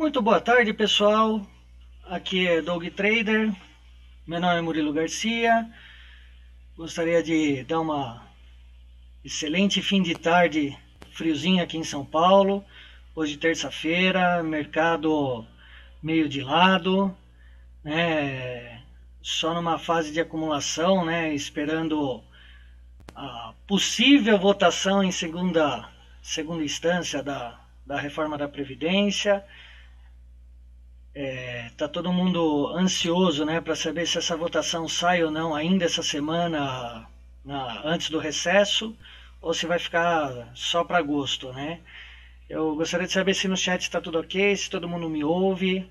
Muito boa tarde, pessoal. Aqui é Doug Trader. Meu nome é Murilo Garcia. Gostaria de dar uma excelente fim de tarde friozinho aqui em São Paulo. Hoje terça-feira, mercado meio de lado, né? Só numa fase de acumulação, né? Esperando a possível votação em segunda segunda instância da, da reforma da Previdência. Está é, todo mundo ansioso né, para saber se essa votação sai ou não ainda essa semana, na, antes do recesso, ou se vai ficar só para agosto. Né? Eu gostaria de saber se no chat está tudo ok, se todo mundo me ouve,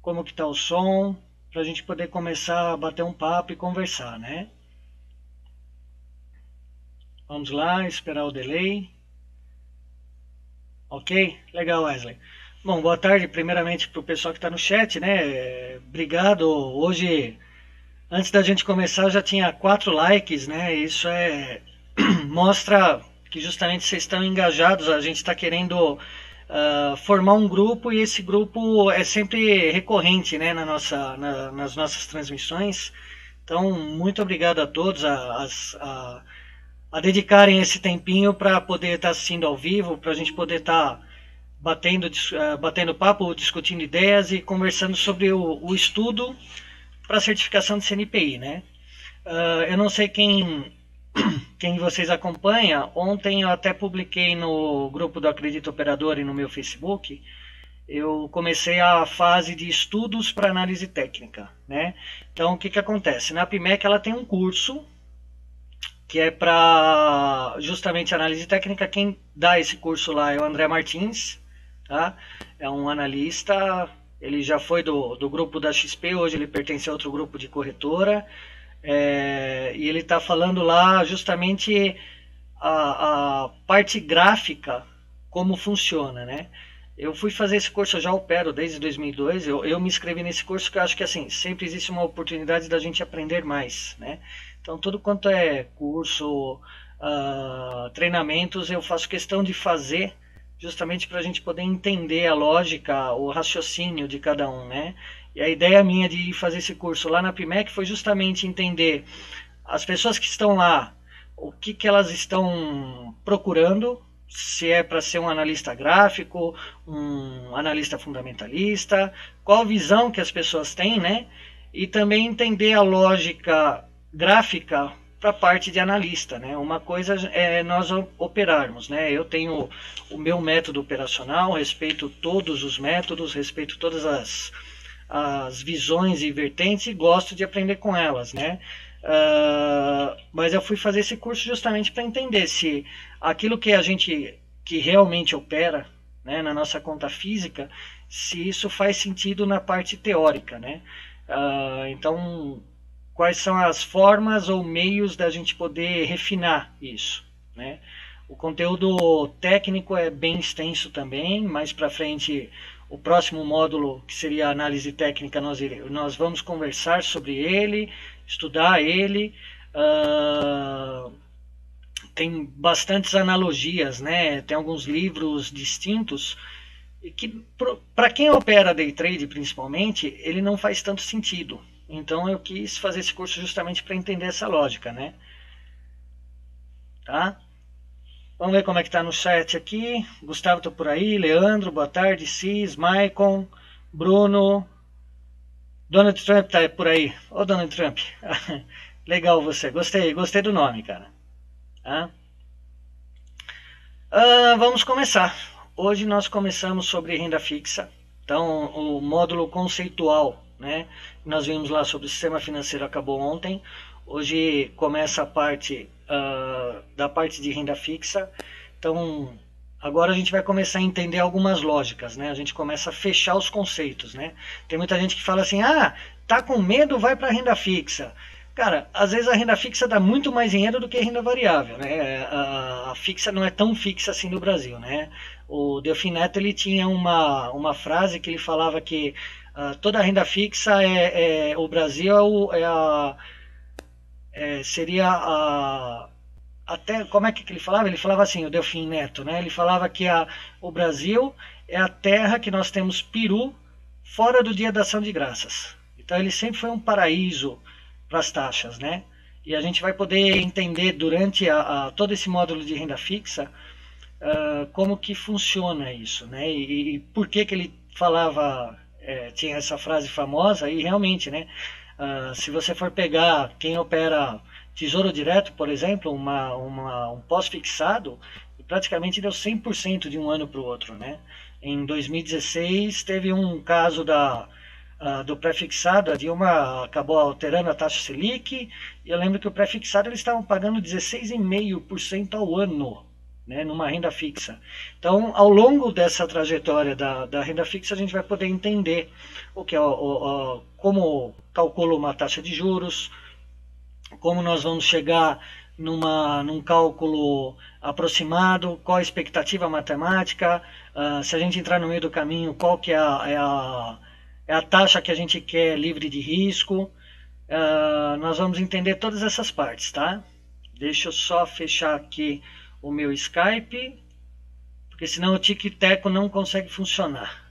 como que está o som, para a gente poder começar a bater um papo e conversar. Né? Vamos lá, esperar o delay. Ok? Legal, Wesley. Bom, boa tarde, primeiramente para o pessoal que está no chat, né? Obrigado. Hoje, antes da gente começar, já tinha quatro likes, né? Isso é mostra que justamente vocês estão engajados. A gente está querendo uh, formar um grupo e esse grupo é sempre recorrente, né? Na nossa, na, nas nossas transmissões. Então, muito obrigado a todos. A, a, a dedicarem esse tempinho para poder estar tá assistindo ao vivo, para a gente poder estar tá batendo, eh, batendo papo, discutindo ideias e conversando sobre o, o estudo para certificação de CNPI, né? Uh, eu não sei quem, quem vocês acompanha. Ontem eu até publiquei no grupo do Acredito Operador e no meu Facebook. Eu comecei a fase de estudos para análise técnica, né? Então o que que acontece? Na PMEC ela tem um curso que é para justamente análise técnica. Quem dá esse curso lá é o André Martins, Tá? É um analista, ele já foi do, do grupo da XP, hoje ele pertence a outro grupo de corretora. É, e ele está falando lá justamente a, a, parte gráfica, como funciona, né? Eu fui fazer esse curso, eu já opero desde 2002, eu, eu me inscrevi nesse curso que eu acho que, assim, sempre existe uma oportunidade da gente aprender mais, né? Então, tudo quanto é curso, uh, treinamentos, eu faço questão de fazer justamente para a gente poder entender a lógica, o raciocínio de cada um, né? E a ideia minha de fazer esse curso lá na PIMEC foi justamente entender as pessoas que estão lá, o que, que elas estão procurando, se é para ser um analista gráfico, um analista fundamentalista, qual visão que as pessoas têm, né? E também entender a lógica gráfica para a parte de analista. Né? Uma coisa é nós operarmos. Né? Eu tenho o meu método operacional, respeito todos os métodos, respeito todas as, as visões e vertentes e gosto de aprender com elas. Né? Uh, mas eu fui fazer esse curso justamente para entender se aquilo que a gente que realmente opera né, na nossa conta física, se isso faz sentido na parte teórica. Né? Uh, então, quais são as formas ou meios da gente poder refinar isso, né? O conteúdo técnico é bem extenso também, mais para frente o próximo módulo, que seria a análise técnica, nós, nós vamos conversar sobre ele, estudar ele. Uh, tem bastantes analogias, né? Tem alguns livros distintos que para quem opera day trade principalmente, ele não faz tanto sentido, então eu quis fazer esse curso justamente para entender essa lógica, né? Tá? Vamos ver como é que tá no chat aqui. Gustavo está por aí, Leandro, boa tarde, Cis, Maicon, Bruno. Donald Trump tá por aí. Ô Donald Trump. Legal você, gostei, gostei do nome, cara. Tá? Ah, vamos começar. Hoje nós começamos sobre renda fixa, então o módulo conceitual, né? Nós vimos lá sobre o sistema financeiro, acabou ontem. Hoje começa a parte uh, da parte de renda fixa. Então, agora a gente vai começar a entender algumas lógicas, né? A gente começa a fechar os conceitos, né? Tem muita gente que fala assim: ah, tá com medo, vai para renda fixa. Cara, às vezes a renda fixa dá muito mais dinheiro do que a renda variável, né? A, fixa não é tão fixa assim no Brasil, né? O Delfim Neto, ele tinha uma, uma frase que ele falava que ah, toda a renda fixa é, é o Brasil é, o, é a é, seria a até como é que ele falava ele falava assim o Delfim Neto né ele falava que a, o Brasil é a terra que nós temos peru fora do dia da ação de graças então ele sempre foi um paraíso para as taxas né e a gente vai poder entender durante a, a todo esse módulo de renda fixa uh, como que funciona isso né e, e por que que ele falava é, tinha essa frase famosa e realmente, né? Uh, se você for pegar quem opera tesouro direto, por exemplo, uma, uma um pós-fixado, praticamente deu 100% de um ano para o outro, né? Em 2016 teve um caso da uh, do pré-fixado, a Dilma acabou alterando a taxa Selic, e eu lembro que o pré-fixado eles estavam pagando 16,5% ao ano né, numa renda fixa. Então, ao longo dessa trajetória da, da renda fixa, a gente vai poder entender o que é, o, o, como calcula uma taxa de juros, como nós vamos chegar numa, num cálculo aproximado, qual a expectativa matemática, uh, se a gente entrar no meio do caminho, qual que é a, é a, é a taxa que a gente quer livre de risco. Uh, nós vamos entender todas essas partes, tá? Deixa eu só fechar aqui o meu Skype, porque senão o tic-teco não consegue funcionar,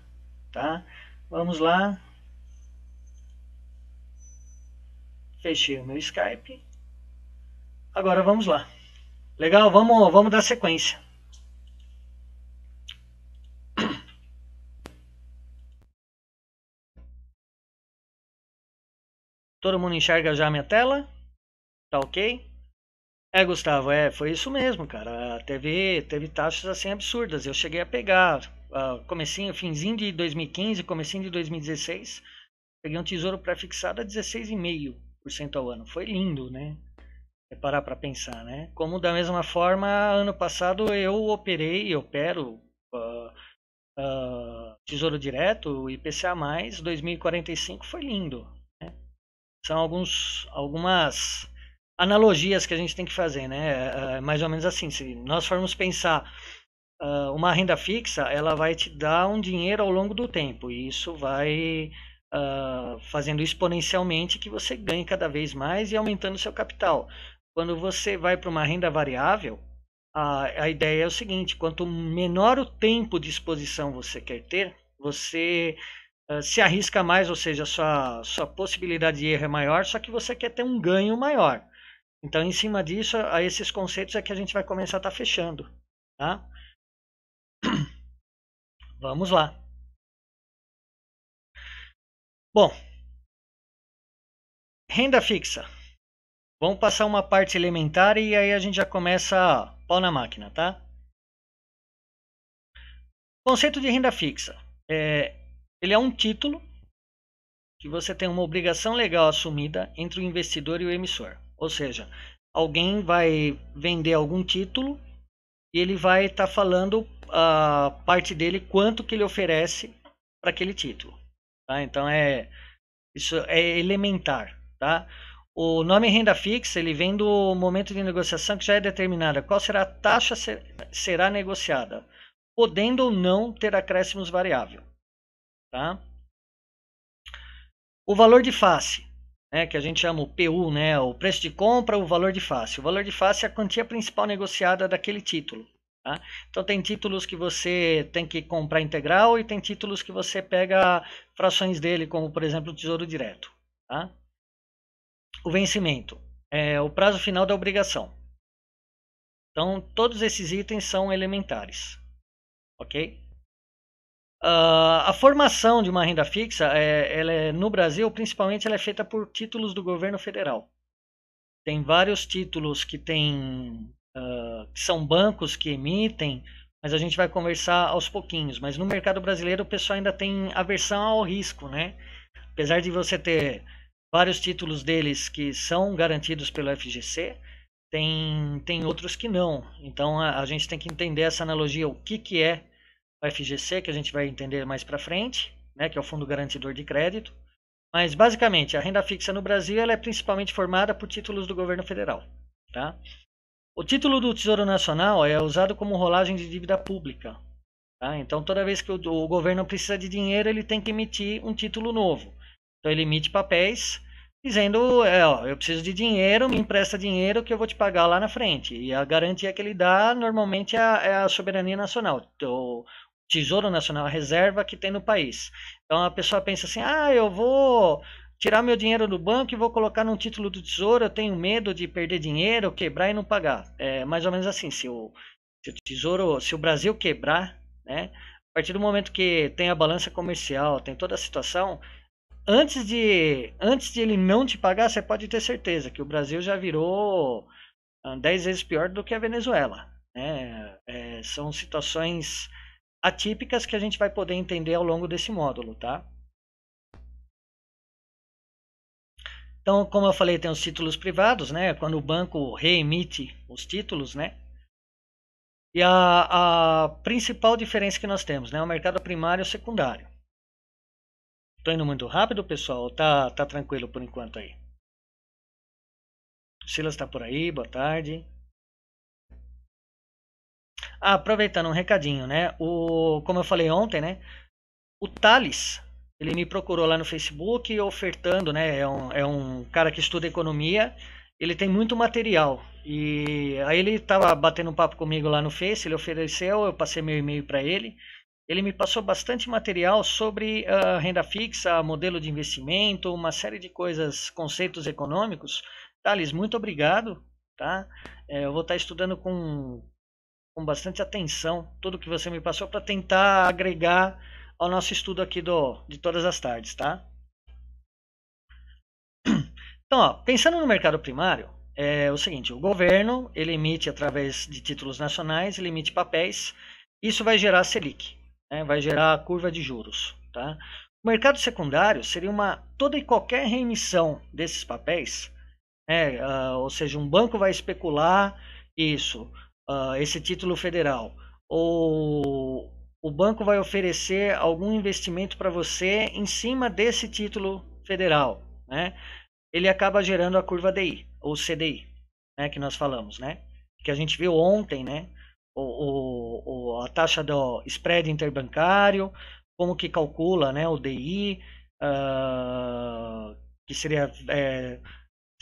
tá? Vamos lá. Fechei o meu Skype. Agora vamos lá. Legal? Vamos, vamos dar sequência. Todo mundo enxerga já a minha tela? Tá ok? É, Gustavo, é, foi isso mesmo, cara. Teve, teve taxas assim absurdas. Eu cheguei a pegar uh, comecinho, finzinho de 2015, comecinho de 2016, peguei um tesouro pré-fixado a 16,5% ao ano. Foi lindo, né? É parar para pensar, né? Como da mesma forma, ano passado eu operei, opero uh, uh, tesouro direto, IPCA+, 2045 foi lindo. Né? São alguns, algumas analogias que a gente tem que fazer, né? É, é mais ou menos assim, se nós formos pensar ah, uma renda fixa, ela vai te dar um dinheiro ao longo do tempo e isso vai uh, fazendo exponencialmente que você ganhe cada vez mais e aumentando seu capital. Quando você vai para uma renda variável, a, a ideia é o seguinte: quanto menor o tempo de exposição você quer ter, você ah, se arrisca mais, ou seja, sua, sua possibilidade de erro é maior, só que você quer ter um ganho maior. Então, em cima disso, a esses conceitos é que a gente vai começar a estar tá fechando. Tá? Vamos lá. Bom, renda fixa. Vamos passar uma parte elementar e aí a gente já começa a pau na máquina, tá? Conceito de renda fixa. É, ele é um título que você tem uma obrigação legal assumida entre o investidor e o emissor. Ou seja, alguém vai vender algum título e ele vai estar tá falando a parte dele quanto que ele oferece para aquele título. Tá? Então é isso é elementar, tá? O nome renda fixa ele vem do momento de negociação que já é determinada. Qual será a taxa ser, será negociada, podendo ou não ter acréscimos variável, tá? O valor de face né, que a gente chama o PU, né, o preço de compra, o valor de face. O valor de face é a quantia principal negociada daquele título. Tá? Então tem títulos que você tem que comprar integral e tem títulos que você pega frações dele, como por exemplo o Tesouro Direto. Tá? O vencimento é o prazo final da obrigação. Então todos esses itens são elementares, ok? Uh, a formação de uma renda fixa, é, ela é, no Brasil, principalmente, ela é feita por títulos do governo federal. Tem vários títulos que, tem, uh, que são bancos que emitem, mas a gente vai conversar aos pouquinhos. Mas no mercado brasileiro, o pessoal ainda tem aversão ao risco, né? Apesar de você ter vários títulos deles que são garantidos pelo FGC, tem, tem outros que não. Então a, a gente tem que entender essa analogia, o que, que é o FGC, que a gente vai entender mais para frente, né, que é o Fundo Garantidor de Crédito. Mas, basicamente, a renda fixa no Brasil ela é principalmente formada por títulos do governo federal. Tá? O título do Tesouro Nacional é usado como rolagem de dívida pública. Tá? Então, toda vez que o, o governo precisa de dinheiro, ele tem que emitir um título novo. Então, ele emite papéis dizendo: é, ó, eu preciso de dinheiro, me empresta dinheiro que eu vou te pagar lá na frente. E a garantia que ele dá normalmente é a, é a soberania nacional. Então Tesouro Nacional, a reserva que tem no país. Então a pessoa pensa assim: ah, eu vou tirar meu dinheiro do banco e vou colocar num título do Tesouro, eu tenho medo de perder dinheiro, quebrar e não pagar. É mais ou menos assim: se o, se o Tesouro, se o Brasil quebrar, né, a partir do momento que tem a balança comercial, tem toda a situação, antes de, antes de ele não te pagar, você pode ter certeza que o Brasil já virou 10 ah, vezes pior do que a Venezuela. Né? É, são situações atípicas que a gente vai poder entender ao longo desse módulo, tá? Então, como eu falei, tem os títulos privados, né? Quando o banco reemite os títulos, né? E a, a principal diferença que nós temos, né? É o mercado primário e o secundário. Estou indo muito rápido, pessoal? Tá, tá tranquilo por enquanto aí? O Silas está por aí, boa tarde aproveitando um recadinho, né? O, como eu falei ontem, né? O Thales, ele me procurou lá no Facebook ofertando, né? É um, é um cara que estuda economia, ele tem muito material. E aí ele estava batendo um papo comigo lá no Face, ele ofereceu, eu passei meu e-mail para ele. Ele me passou bastante material sobre uh, renda fixa, modelo de investimento, uma série de coisas, conceitos econômicos. Thales, muito obrigado. Tá? É, eu vou estar tá estudando com com bastante atenção tudo que você me passou para tentar agregar ao nosso estudo aqui do, de todas as tardes, tá? Então, ó, pensando no mercado primário, é o seguinte: o governo ele emite através de títulos nacionais, ele emite papéis. Isso vai gerar Selic, né? vai gerar a curva de juros, tá? O mercado secundário seria uma toda e qualquer reemissão desses papéis, né? Ah, ou seja, um banco vai especular isso. Ah, esse título federal ou o banco vai oferecer algum investimento para você em cima desse título federal, né? Ele acaba gerando a curva DI ou CDI, né? Que nós falamos, né? Que a gente viu ontem, né? O, o a taxa do spread interbancário, como que calcula, né? O DI, uh, ah, que seria é,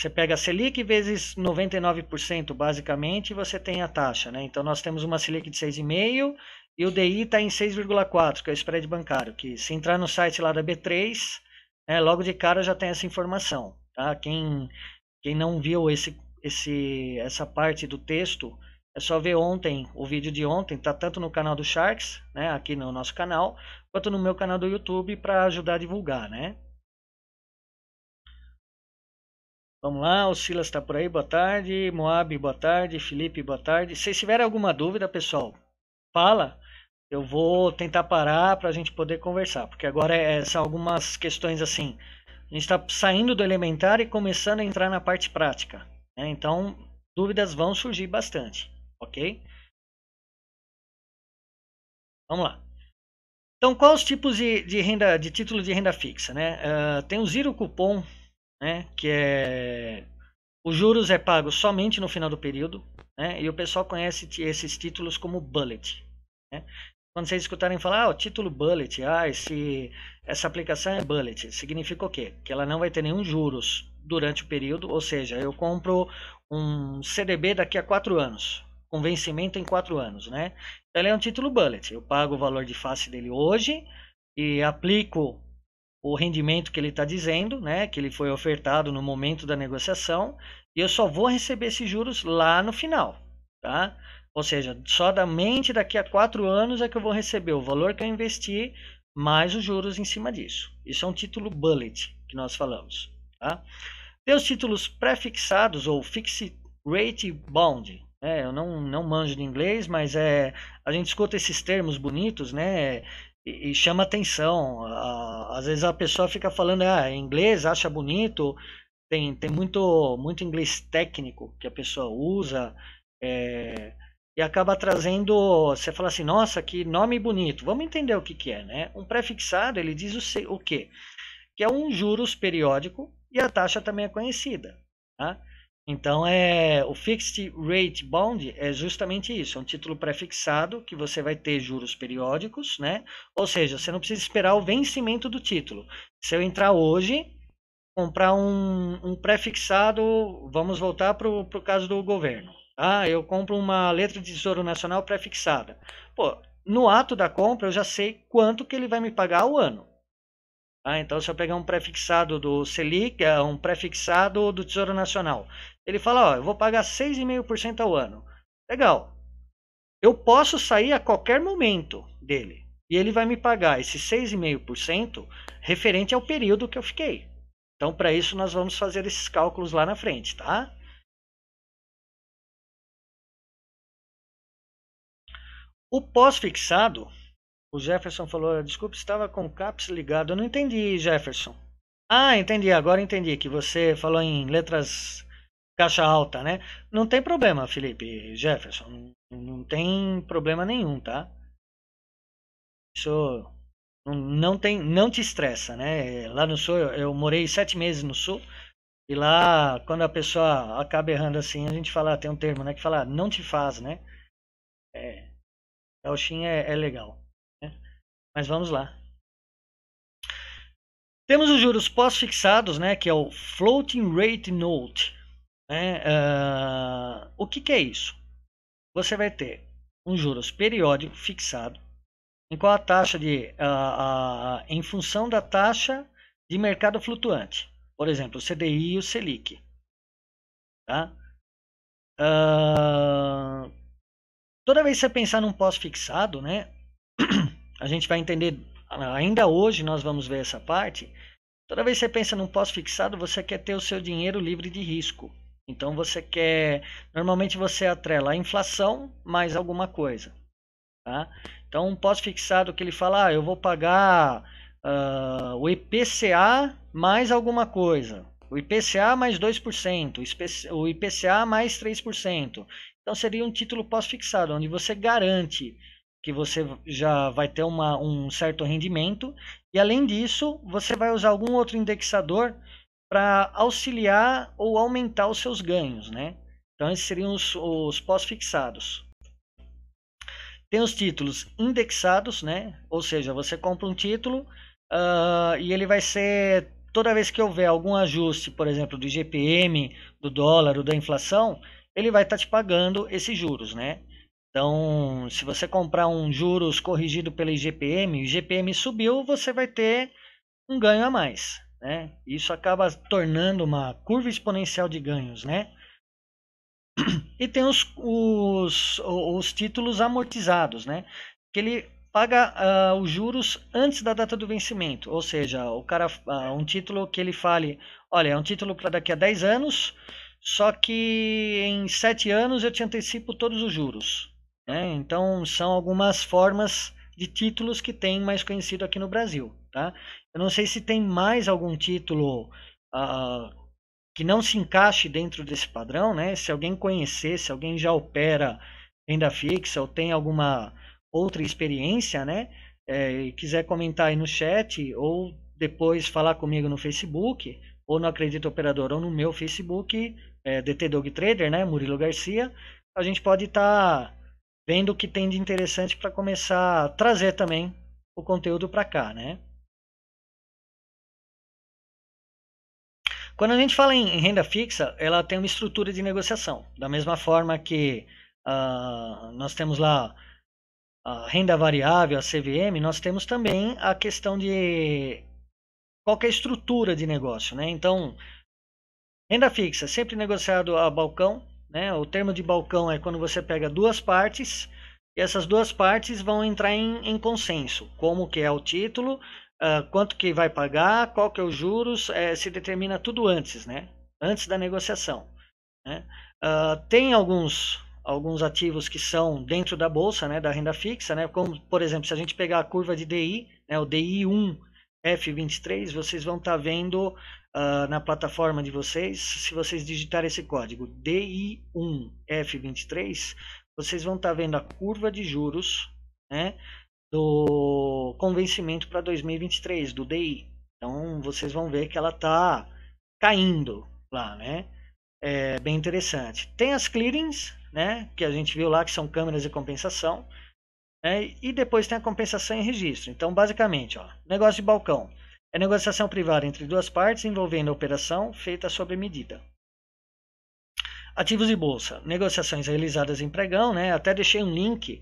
você pega a Selic vezes 99%, basicamente, e você tem a taxa. Né? Então, nós temos uma Selic de 6,5% e o DI está em 6,4%, que é o spread bancário, que se entrar no site lá da B3, né, logo de cara já tem essa informação. Tá? Quem, quem não viu esse, esse, essa parte do texto, é só ver ontem, o vídeo de ontem, está tanto no canal do Sharks, né, aqui no nosso canal, quanto no meu canal do YouTube, para ajudar a divulgar. Né? Vamos lá, o Silas está por aí, boa tarde. Moab, boa tarde. Felipe, boa tarde. Se tiverem alguma dúvida, pessoal, fala. Eu vou tentar parar para a gente poder conversar, porque agora é, são algumas questões assim. A gente está saindo do elementar e começando a entrar na parte prática. Né? Então, dúvidas vão surgir bastante, ok? Vamos lá. Então, quais os tipos de, de renda, de título de renda fixa? Né? Uh, tem o zero cupom né, que é os juros é pago somente no final do período, né, e o pessoal conhece esses títulos como bullet. Né? Quando vocês escutarem falar, ah, o título bullet, ah, esse, essa aplicação é bullet, significa o quê? Que ela não vai ter nenhum juros durante o período, ou seja, eu compro um CDB daqui a quatro anos, com vencimento em quatro anos, né? Então, ele é um título bullet. Eu pago o valor de face dele hoje e aplico o rendimento que ele está dizendo, né, que ele foi ofertado no momento da negociação, e eu só vou receber esses juros lá no final, tá? Ou seja, só da mente daqui a quatro anos é que eu vou receber o valor que eu investi mais os juros em cima disso. Isso é um título bullet que nós falamos, tá? Tem os títulos prefixados ou fixed rate bond. É, eu não, não manjo de inglês, mas é, a gente escuta esses termos bonitos, né? e, chama atenção. às vezes a pessoa fica falando ah, é inglês, acha bonito, tem, tem muito, muito inglês técnico que a pessoa usa é, e acaba trazendo. Você fala assim, nossa, que nome bonito. Vamos entender o que, que é, né? Um prefixado ele diz o, o quê? Que é um juros periódico e a taxa também é conhecida. Tá? Então, é, o Fixed Rate Bond é justamente isso, é um título prefixado que você vai ter juros periódicos, né? Ou seja, você não precisa esperar o vencimento do título. Se eu entrar hoje, comprar um, um prefixado, vamos voltar para o caso do governo. Ah, eu compro uma letra de Tesouro Nacional prefixada. Pô, no ato da compra eu já sei quanto que ele vai me pagar ao ano. Ah, então, se eu pegar um prefixado do Selic, é um prefixado do Tesouro Nacional. Ele fala, ó, eu vou pagar 6,5% ao ano. Legal. Eu posso sair a qualquer momento dele. E ele vai me pagar esse 6,5% referente ao período que eu fiquei. Então, para isso, nós vamos fazer esses cálculos lá na frente, tá? O pós-fixado, o Jefferson falou: desculpe, estava com o CAPS ligado. Eu não entendi, Jefferson. Ah, entendi, agora entendi que você falou em letras caixa alta, né? Não tem problema, Felipe Jefferson. Não tem problema nenhum, tá? Isso não tem, não te estressa, né? Lá no sul, eu, morei sete meses no sul. E lá, quando a pessoa acaba errando assim, a gente fala, tem um termo, né? Que fala, não te faz, né? É, gauchinho é, é legal. Mas vamos lá. Temos os juros pós-fixados, né, que é o Floating Rate Note. Né? Uh, o que, que é isso? Você vai ter um juros periódico fixado, em qual a taxa de, uh, uh, em função da taxa de mercado flutuante, por exemplo, o CDI e o Selic. Tá? Ah, toda vez que você pensar num pós-fixado, né, a gente vai entender, ah, ainda hoje nós vamos ver essa parte. Toda vez que você pensa num pós-fixado, você quer ter o seu dinheiro livre de risco. Então você quer, normalmente você atrela a inflação mais alguma coisa. Tá? Então um pós-fixado que ele fala, ah, eu vou pagar uh, o IPCA mais alguma coisa. O IPCA mais 2%, o IPCA mais 3%. Então seria um título pós-fixado, onde você garante que você já vai ter uma, um certo rendimento. E além disso, você vai usar algum outro indexador para auxiliar ou aumentar os seus ganhos, né? Então, esses seriam os, os pós-fixados. Tem os títulos indexados, né? Ou seja, você compra um título uh, e ele vai ser toda vez que houver algum ajuste, por exemplo, do GPM, do dólar ou da inflação, ele vai estar tá te pagando esses juros, né? Então, se você comprar um juros corrigido pela IGPM, o IGPM subiu, você vai ter um ganho a mais. Né? Isso acaba tornando uma curva exponencial de ganhos. Né? E tem os, os, os títulos amortizados, né? que ele paga uh, os juros antes da data do vencimento. Ou seja, o cara uh, um título que ele fale, olha, é um título para daqui a 10 anos, só que em 7 anos eu te antecipo todos os juros. Né? Então, são algumas formas de títulos que tem mais conhecido aqui no Brasil. Tá? Eu não sei se tem mais algum título uh, que não se encaixe dentro desse padrão. Né? Se alguém conhecer, se alguém já opera renda fixa ou tem alguma outra experiência, né? É, e quiser comentar aí no chat ou depois falar comigo no Facebook, ou no Acredito Operador, ou no meu Facebook, é, DT Dog Trader, né? Murilo Garcia, a gente pode estar tá vendo o que tem de interessante para começar a trazer também o conteúdo para cá, né? Quando a gente fala em renda fixa, ela tem uma estrutura de negociação. Da mesma forma que uh, nós temos lá a ah, renda variável, a CVM, nós temos também a questão de qual é a estrutura de negócio. Né? Então, renda fixa, sempre negociado a balcão, né? O termo de balcão é quando você pega duas partes e essas duas partes vão entrar em, em consenso, como que é o título, uh, quanto que vai pagar, qual que é os juros, é, se determina tudo antes, né? antes da negociação. Né? Uh, tem alguns alguns ativos que são dentro da bolsa, né, da renda fixa, né, como por exemplo se a gente pegar a curva de DI, né, o DI1 F23, vocês vão estar tá vendo uh, na plataforma de vocês, se vocês digitarem esse código DI1F23, vocês vão estar tá vendo a curva de juros né, do convencimento para 2023, do DI. Então, vocês vão ver que ela está caindo lá, né? É bem interessante. Tem as clearings, né, que a gente viu lá, que são câmeras de compensação. Né? E depois tem a compensação em registro. Então, basicamente, ó, negócio de balcão. É negociação privada entre duas partes envolvendo a operação feita sob medida. Ativos de bolsa. Negociações realizadas em pregão, né? Até deixei um link.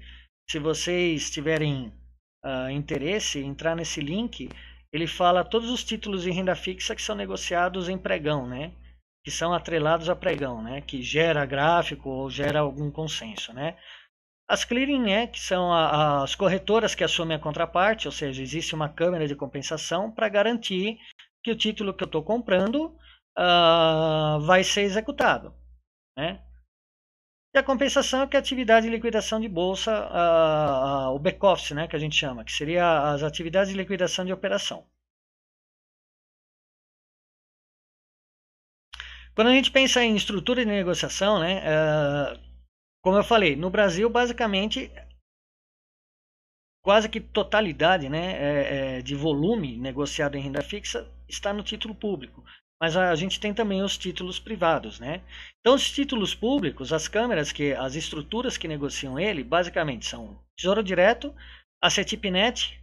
Se vocês tiverem uh, interesse, entrar nesse link, ele fala todos os títulos de renda fixa que são negociados em pregão, né? Que são atrelados a pregão, né? Que gera gráfico ou gera algum consenso, né? As clearing, né, que são a, as corretoras que assumem a contraparte, ou seja, existe uma câmera de compensação para garantir que o título que eu estou comprando uh, vai ser executado. Né? E a compensação é que a atividade de liquidação de bolsa, uh, uh, o back-office, né, que a gente chama, que seria as atividades de liquidação de operação. Quando a gente pensa em estrutura de negociação, né, eh, como eu falei, no Brasil, basicamente, quase que totalidade né, é, é, de volume negociado em renda fixa está no título público. Mas a, gente tem também os títulos privados. Né? Então, os títulos públicos, as câmeras, que, as estruturas que negociam ele, basicamente são Tesouro Direto, a CETIPNET,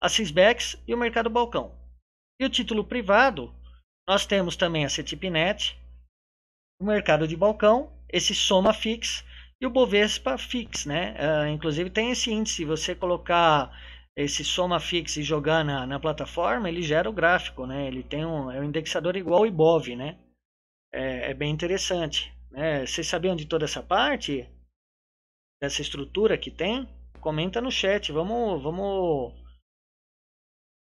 a Cisbex e o Mercado Balcão. E o título privado, nós temos também a CETIPNET, o Mercado de Balcão, esse Soma Fix e o Bovespa Fix, né? Uh, inclusive tem esse índice, se você colocar esse soma fix e jogar na, na plataforma, ele gera o gráfico, né? Ele tem um, é um indexador igual ao IBOV, né? É, é bem interessante. Né? Vocês sabiam de toda essa parte? Dessa estrutura que tem? Comenta no chat, vamos, vamos...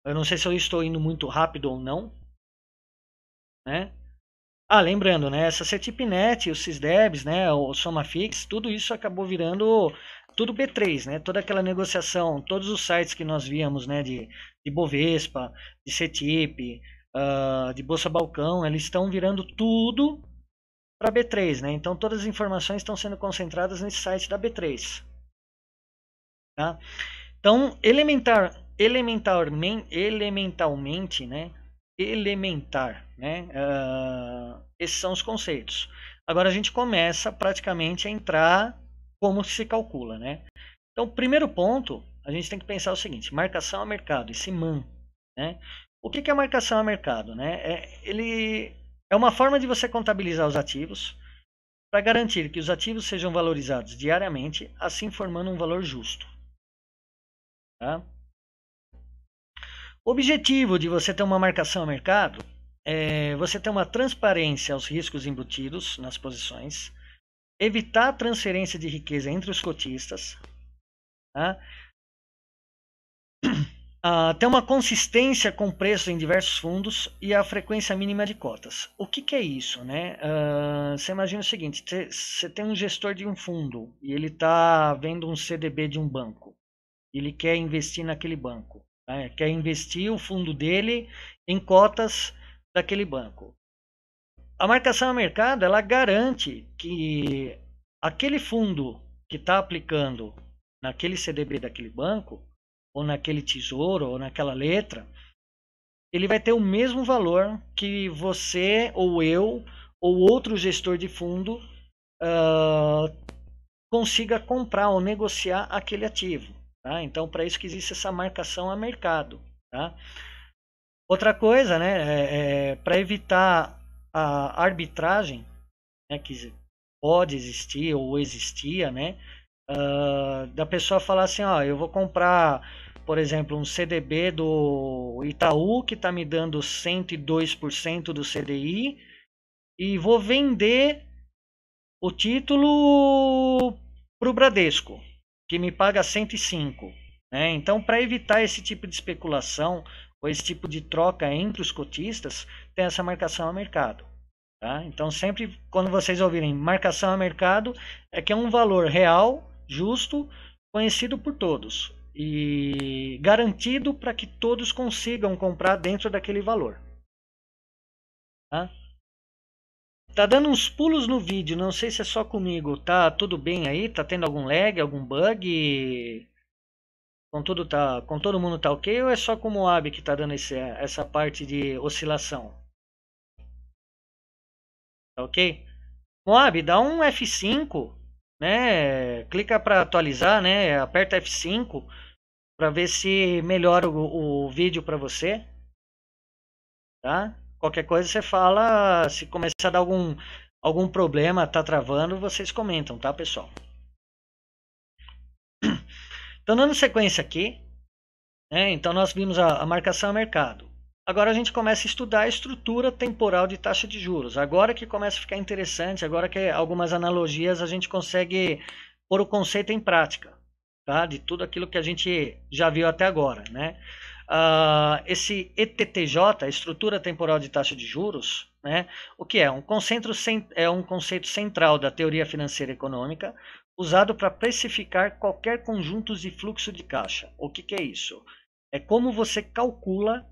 Eu não sei se eu estou indo muito rápido ou não, né? Ah, lembrando, né, essa CETIPNET, os SysDebs, né, o SomaFix, tudo isso acabou virando tudo B3, né? Toda aquela negociação, todos os sites que nós víamos, né, de, de Bovespa, de CETIP, uh, de Bolsa Balcão, eles estão virando tudo para B3, né? Então todas as informações estão sendo concentradas nesse site da B3. Tá? Então, elementar, elementarmente, elementalmente, né? elementar. Né? Uh, esses são os conceitos. Agora a gente começa praticamente a entrar como se calcula. Né? Então, primeiro ponto, a gente tem que pensar o seguinte: marcação a mercado, esse MAN. Né? O que é marcação a mercado? Né? É, ele é uma forma de você contabilizar os ativos para garantir que os ativos sejam valorizados diariamente, assim formando um valor justo. Tá? O objetivo de você ter uma marcação a mercado é você ter uma transparência aos riscos embutidos nas posições, evitar a transferência de riqueza entre os cotistas, tá? Ah, ter uma consistência com preços em diversos fundos e a frequência mínima de cotas. O que, que é isso? Né? Ah, você imagina o seguinte: você tem um gestor de um fundo e ele está vendo um CDB de um banco, ele quer investir naquele banco né, quer investir o fundo dele em cotas daquele banco. A marcação a mercado ela garante que aquele fundo que está aplicando naquele CDB daquele banco, ou naquele tesouro, ou naquela letra, ele vai ter o mesmo valor que você, ou eu, ou outro gestor de fundo uh, consiga comprar ou negociar aquele ativo. Tá? Então, para isso que existe essa marcação a mercado. Tá? Outra coisa, né, é, é, para evitar a arbitragem né, que pode existir ou existia, né, uh, da pessoa falar assim, ó, eu vou comprar, por exemplo, um CDB do Itaú que está me dando 102% do CDI e vou vender o título para o Bradesco que me paga 105. Né? Então, para evitar esse tipo de especulação ou esse tipo de troca entre os cotistas, tem essa marcação a mercado. Tá? Então, sempre quando vocês ouvirem marcação a mercado, é que é um valor real, justo, conhecido por todos e garantido para que todos consigam comprar dentro daquele valor. Tá? Tá dando uns pulos no vídeo, não sei se é só comigo. Tá tudo bem aí? Tá tendo algum lag, algum bug? Com, tudo tá, com todo mundo tá ok? Ou é só com o Moab que tá dando esse, essa parte de oscilação? Tá ok? Moab, dá um F5, né? Clica para atualizar, né? Aperta F5 para ver se melhora o, o vídeo para você. Tá? Qualquer coisa você fala, se começar a dar algum, algum problema, tá travando, vocês comentam, tá, pessoal? Então, dando sequência aqui, né? então nós vimos a, a marcação a mercado. Agora a gente começa a estudar a estrutura temporal de taxa de juros. Agora que começa a ficar interessante, agora que algumas analogias a gente consegue pôr o conceito em prática, tá? De tudo aquilo que a gente já viu até agora, né? uh, esse ETTJ, Estrutura Temporal de Taxa de Juros, né, o que é? Um, conceito é um conceito central da teoria financeira econômica, usado para precificar qualquer conjunto de fluxo de caixa. O que, que é isso? É como você calcula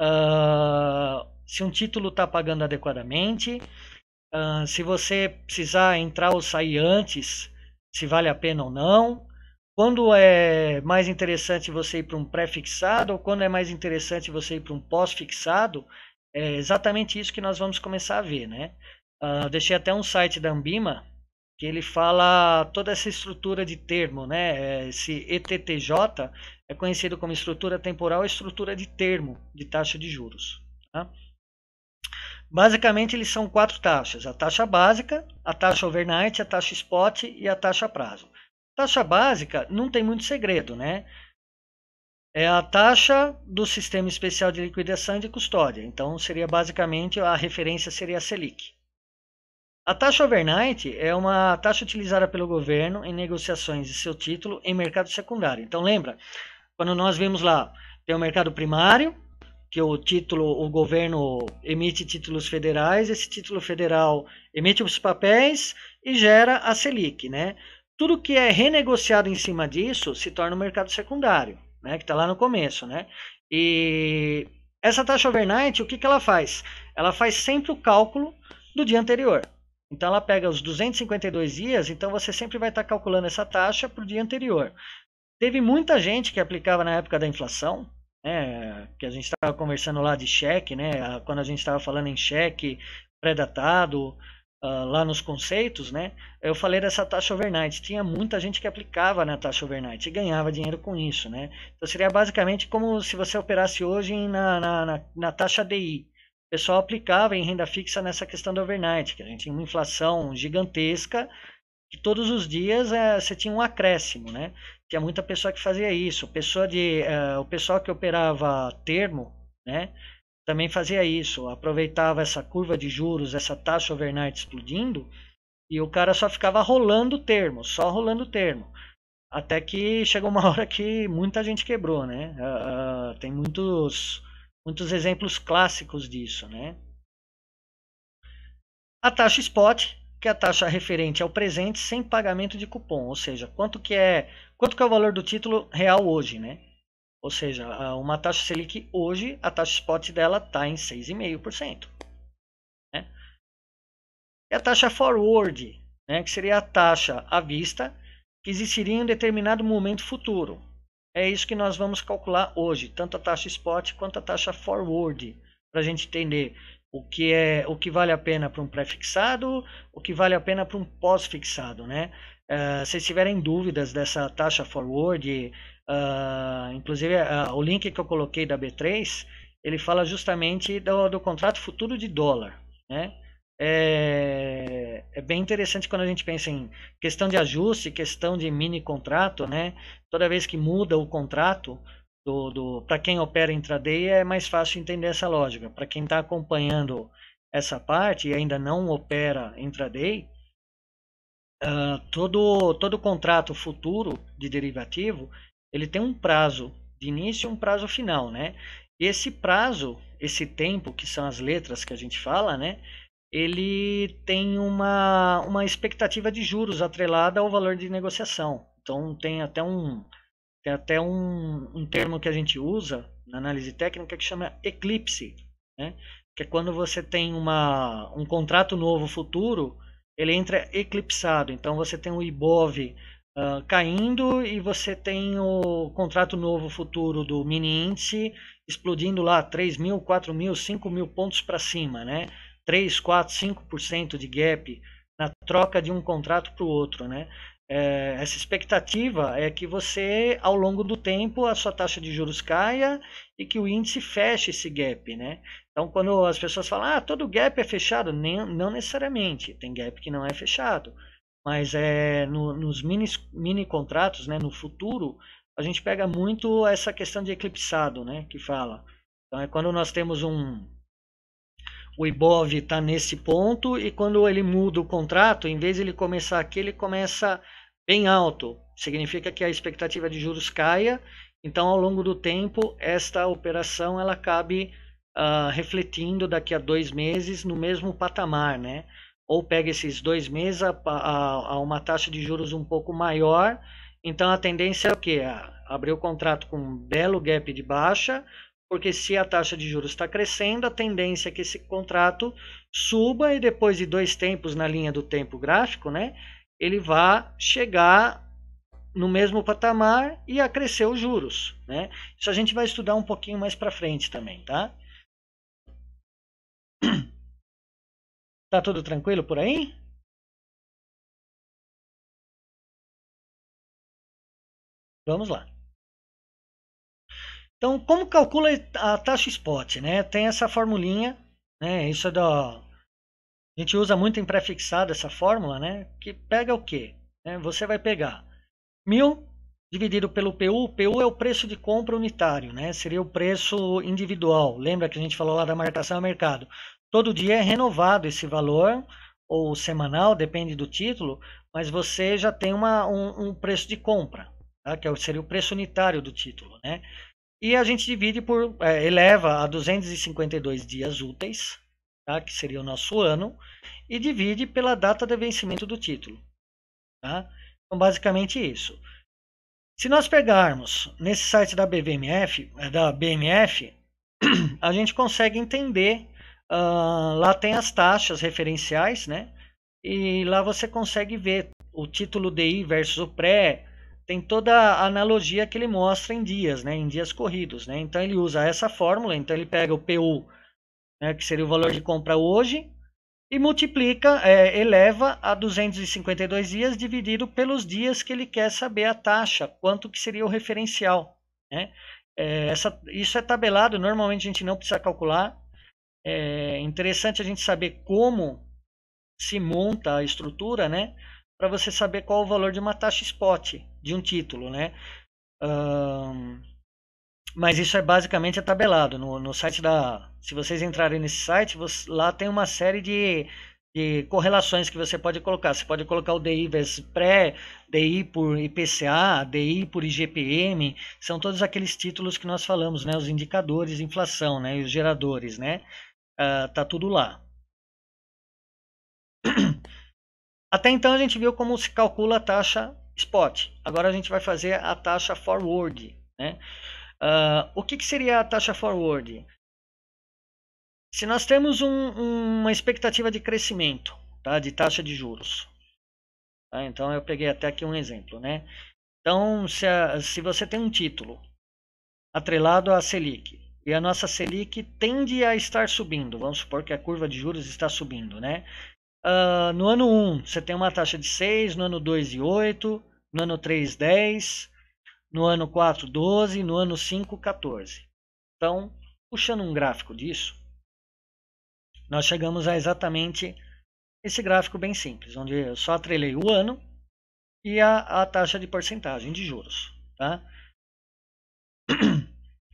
uh, se um título está pagando adequadamente, uh, se você precisar entrar ou sair antes, se vale a pena ou não, quando é mais interessante você ir para um pré-fixado ou quando é mais interessante você ir para um pós-fixado, é exatamente isso que nós vamos começar a ver, né? Uh, deixei até um site da Ambima que ele fala toda essa estrutura de termo, né? É, esse ETTJ é conhecido como estrutura temporal, estrutura de termo de taxa de juros. Tá? Basicamente, eles são quatro taxas: a taxa básica, a taxa overnight, a taxa spot e a taxa prazo. Taxa básica não tem muito segredo, né? É a taxa do Sistema Especial de Liquidação e de Custódia. Então, seria basicamente a referência seria a Selic. A taxa overnight é uma taxa utilizada pelo governo em negociações de seu título em mercado secundário. Então, lembra, quando nós vimos lá, tem o mercado primário, que o título, o governo emite títulos federais, esse título federal emite os papéis e gera a Selic, né? Tudo que é renegociado em cima disso se torna o um mercado secundário, né? Que está lá no começo, né? E essa taxa overnight, o que, que ela faz? Ela faz sempre o cálculo do dia anterior. Então ela pega os 252 dias, então você sempre vai estar tá calculando essa taxa para o dia anterior. Teve muita gente que aplicava na época da inflação, né, que a gente estava conversando lá de cheque, né, quando a gente estava falando em cheque pré-datado, uh, lá nos conceitos, né? Eu falei dessa taxa overnight. Tinha muita gente que aplicava na taxa overnight e ganhava dinheiro com isso, né? Então seria basicamente como se você operasse hoje na, na, na, na taxa DI. O pessoal aplicava em renda fixa nessa questão do overnight, que a gente tinha uma inflação gigantesca que todos os dias é, você tinha um acréscimo, né? Tinha é muita pessoa que fazia isso. Pessoa de, uh, o pessoal que operava termo, né? também fazia isso, aproveitava essa curva de juros, essa taxa overnight explodindo, e o cara só ficava rolando o termo, só rolando o termo. Até que chegou uma hora que muita gente quebrou, né? Uh, tem muitos, muitos exemplos clássicos disso, né? A taxa spot, que é a taxa referente ao presente sem pagamento de cupom, ou seja, quanto que é, quanto que é o valor do título real hoje, né? Ou seja, uma taxa Selic hoje, a taxa spot dela está em 6,5%. Né? E a taxa forward, né, que seria a taxa à vista, que existiria em um determinado momento futuro. É isso que nós vamos calcular hoje, tanto a taxa spot quanto a taxa forward, para a gente entender o que é o que vale a pena para um pré-fixado, o que vale a pena para um pós-fixado, né? Uh, se tiverem dúvidas dessa taxa forward, Uh, inclusive, uh, o link que eu coloquei da B3, ele fala justamente do, do contrato futuro de dólar. Né? É, é, bem interessante quando a gente pensa em questão de ajuste, questão de mini contrato, né? Toda vez que muda o contrato, do, do para quem opera intraday é mais fácil entender essa lógica. Para quem está acompanhando essa parte e ainda não opera intraday, uh, todo, todo contrato futuro de derivativo ele tem um prazo de início e um prazo final, né? Esse prazo, esse tempo, que são as letras que a gente fala, né? Ele tem uma, uma expectativa de juros atrelada ao valor de negociação. Então tem até um tem até um, um termo que a gente usa na análise técnica que chama eclipse, né? Que é quando você tem uma, um contrato novo futuro, ele entra eclipsado. Então você tem o IBOV uh, caindo e você tem o contrato novo futuro do mini índice explodindo lá 3 mil, 4 mil, 5 mil pontos para cima, né? 3, 4, 5% de gap na troca de um contrato para o outro, né? É, essa expectativa é que você, ao longo do tempo, a sua taxa de juros caia e que o índice feche esse gap, né? Então, quando as pessoas falam, ah, todo gap é fechado, nem, não necessariamente, tem gap que não é fechado mas é, no, nos mini, mini contratos, né, no futuro, a gente pega muito essa questão de eclipsado, né, que fala. Então é quando nós temos um o IBOV está nesse ponto e quando ele muda o contrato, em vez de ele começar aqui, ele começa bem alto. Significa que a expectativa de juros caia. Então, ao longo do tempo, esta operação ela cabe uh, refletindo daqui a dois meses no mesmo patamar, né? ou pega esses dois meses a, a, a uma taxa de juros um pouco maior. Então a tendência é o quê? Abrir o contrato com um belo gap de baixa, porque se a taxa de juros está crescendo, a tendência é que esse contrato suba e depois de dois tempos na linha do tempo gráfico, né, ele vá chegar no mesmo patamar e acrescer os juros, né? Isso a gente vai estudar um pouquinho mais para frente também, tá? Tá tudo tranquilo por aí? Vamos lá. Então, como calcula a taxa spot? Né? Tem essa formulinha, né? Isso é da. A gente usa muito em pré-fixado essa fórmula, né? Que pega o quê? Né? você vai pegar mil dividido pelo PU. O PU é o preço de compra unitário, né? Seria o preço individual. Lembra que a gente falou lá da marcação a mercado todo dia é renovado esse valor, ou semanal, depende do título, mas você já tem uma, um, um preço de compra, tá? que é seria o preço unitário do título. Né? E a gente divide por, é, eleva a 252 dias úteis, tá? que seria o nosso ano, e divide pela data de vencimento do título. Tá? Então, basicamente isso. Se nós pegarmos nesse site da BVMF, é, da BMF, a gente consegue entender Uh, lá tem as taxas referenciais, né? E lá você consegue ver o título DI versus o pré, tem toda a analogia que ele mostra em dias, né? Em dias corridos, né? Então ele usa essa fórmula, então ele pega o PU, né? que seria o valor de compra hoje, e multiplica, é, eleva a 252 dias dividido pelos dias que ele quer saber a taxa, quanto que seria o referencial, né? É, essa, isso é tabelado, normalmente a gente não precisa calcular, é interessante a gente saber como se monta a estrutura, né? Para você saber qual o valor de uma taxa spot de um título, né? Um, mas isso é basicamente tabelado no, no site da. Se vocês entrarem nesse site, você, lá tem uma série de, de correlações que você pode colocar. Você pode colocar o DI versus pré, DI por IPCA, DI por IGPM, são todos aqueles títulos que nós falamos, né? Os indicadores, inflação, né? E os geradores, né? Uh, tá tudo lá. Até então a gente viu como se calcula a taxa spot. Agora a gente vai fazer a taxa forward. Né? Uh, o que, que, seria a taxa forward? Se nós temos um, uma expectativa de crescimento tá? de taxa de juros. Tá? Então eu peguei até aqui um exemplo. Né? Então se, a, se você tem um título atrelado à Selic e a nossa Selic tende a estar subindo. Vamos supor que a curva de juros está subindo, né? Uh, no ano 1, você tem uma taxa de 6, no ano 2 8, no ano 3, 10, no ano 4, 12, no ano 5, 14. Então, puxando um gráfico disso, nós chegamos a exatamente esse gráfico bem simples, onde eu só atrelei o ano e a, a taxa de porcentagem de juros. Tá?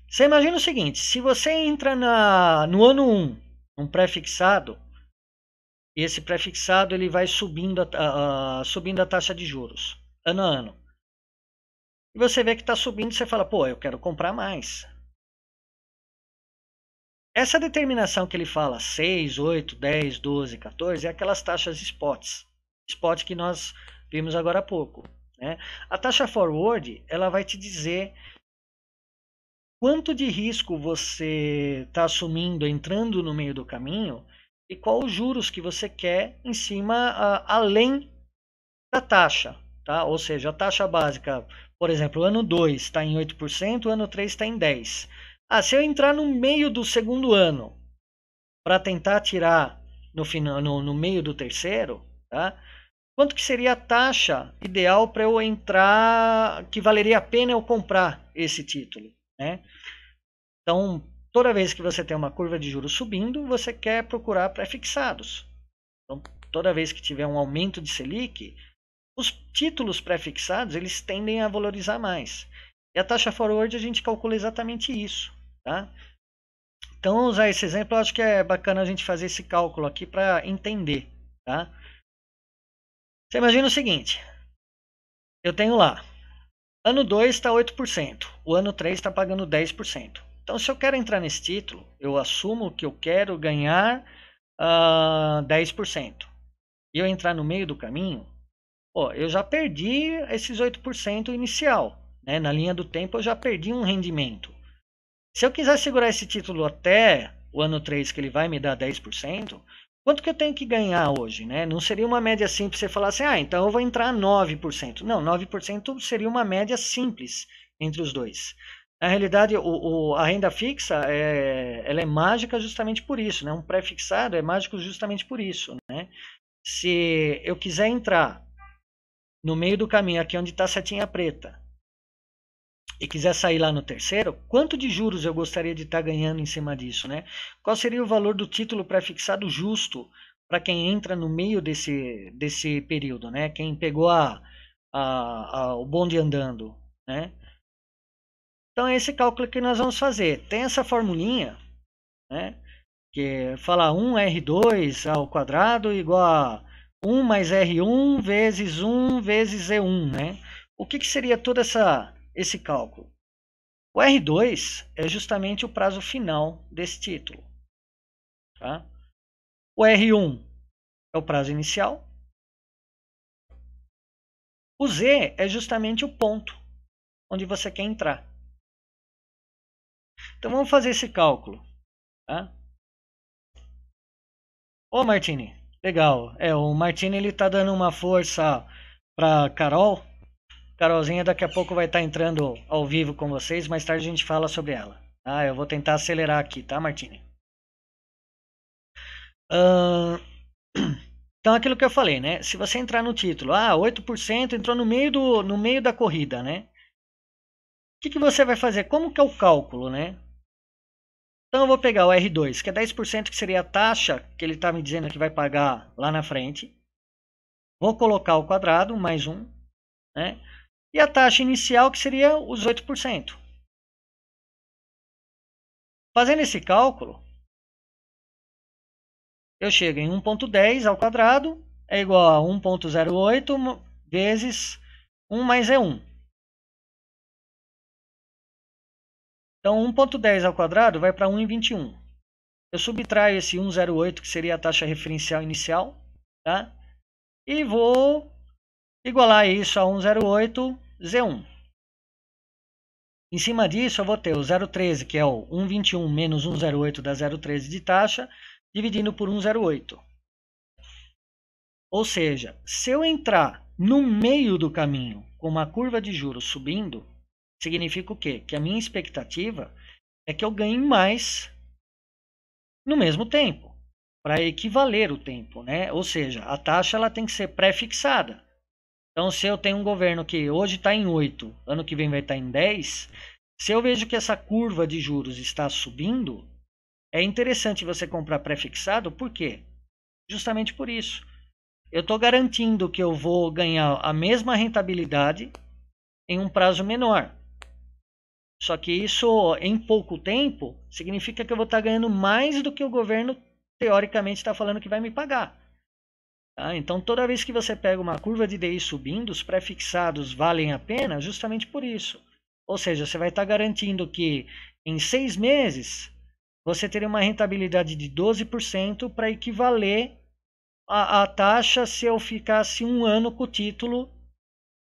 Você imagina o seguinte: se você entra na, no ano 1, um prefixado, esse prefixado ele vai subindo a, a, subindo a taxa de juros, ano a ano. E você vê que está subindo, você fala, pô, eu quero comprar mais. Essa determinação que ele fala, 6, 8, 10, 12, 14, é aquelas taxas spots. Spot que nós vimos agora há pouco. Né? A taxa forward, ela vai te dizer quanto de risco você está assumindo entrando no meio do caminho e qual os juros que você quer em cima além da taxa. Tá? Ou seja, a taxa básica, por exemplo, ano 2 está em 8%, ano 3 está em 10%. Ah, se eu entrar no meio do segundo ano para tentar tirar no, final, no, no meio do terceiro, tá? quanto que seria a taxa ideal para eu entrar, que valeria a pena eu comprar esse título? Né? Então, toda vez que você tem uma curva de juros subindo, você quer procurar pré-fixados. Então, toda vez que tiver um aumento de Selic, os títulos pré-fixados eles tendem a valorizar mais. E a taxa forward a gente calcula exatamente isso. Tá? Então, usar esse exemplo, eu acho que é bacana a gente fazer esse cálculo aqui para entender. Tá? Você imagina o seguinte: eu tenho lá Ano 2 está 8%, o ano 3 está pagando 10%. Então, se eu quero entrar nesse título, eu assumo que eu quero ganhar uh, ah, 10%. E eu entrar no meio do caminho, pô, eu já perdi esses 8% inicial. Né? Na linha do tempo, eu já perdi um rendimento. Se eu quiser segurar esse título até o ano 3, que ele vai me dar 10%, Quanto que eu tenho que ganhar hoje? Né? Não seria uma média simples você falar assim, ah, então eu vou entrar 9%. Não, 9% seria uma média simples entre os dois. Na realidade, o, o, a renda fixa é, ela é mágica justamente por isso. Né? Um pré-fixado é mágico justamente por isso. Né? Se eu quiser entrar no meio do caminho, aqui onde está a setinha preta, e quiser sair lá no terceiro, quanto de juros eu gostaria de estar tá ganhando em cima disso, né? Qual seria o valor do título pré-fixado justo para quem entra no meio desse, desse período, né? Quem pegou a, a, a, o bonde andando, né? Então é esse cálculo que nós vamos fazer. Tem essa formulinha, né? Que fala 1R2 ao quadrado igual a 1 mais R1 vezes 1 vezes Z1, né? O que, que seria toda essa esse cálculo. O R2 é justamente o prazo final desse título. Tá? O R1 é o prazo inicial. O Z é justamente o ponto onde você quer entrar. Então vamos fazer esse cálculo. Tá? Ô Martini, legal. É, o Martini ele tá dando uma força para Carol, Carolzinha daqui a pouco vai estar tá entrando ao vivo com vocês, mais tarde a gente fala sobre ela. Ah, eu vou tentar acelerar aqui, tá, Martini? Uh... Então, aquilo que eu falei, né? Se você entrar no título, ah, 8% entrou no meio, do, no meio da corrida, né? O que, que você vai fazer? Como que é o cálculo, né? Então, eu vou pegar o R2, que é 10%, que seria a taxa que ele está me dizendo que vai pagar lá na frente. Vou colocar o quadrado, mais um, né? e a taxa inicial que seria os 8%. Fazendo esse cálculo, eu chego em 1.10 ao quadrado é igual a 1.08 vezes 1 mais E1. É então 1.10 ao quadrado vai para 1,21. Eu subtraio esse 1,08 que seria a taxa referencial inicial, tá? E vou igualar isso a 1,08 Z1. Em cima disso, eu vou ter o 0,13, que é o 1,21 menos 1,08 da 0,13 de taxa, dividindo por 1,08. Ou seja, se eu entrar no meio do caminho com uma curva de juros subindo, significa o quê? Que a minha expectativa é que eu ganhe mais no mesmo tempo, para equivaler o tempo, né? Ou seja, a taxa ela tem que ser pré-fixada. Então, se eu tenho um governo que hoje está em 8, ano que vem vai estar tá em 10, se eu vejo que essa curva de juros está subindo, é interessante você comprar pré-fixado, por quê? Justamente por isso. Eu estou garantindo que eu vou ganhar a mesma rentabilidade em um prazo menor. Só que isso, em pouco tempo, significa que eu vou estar tá ganhando mais do que o governo teoricamente está falando que vai me pagar. Ah, então, toda vez que você pega uma curva de DI subindo, os prefixados valem a pena justamente por isso. Ou seja, você vai estar garantindo que em seis meses você teria uma rentabilidade de 12% para equivaler a, a, taxa se eu ficasse um ano com o título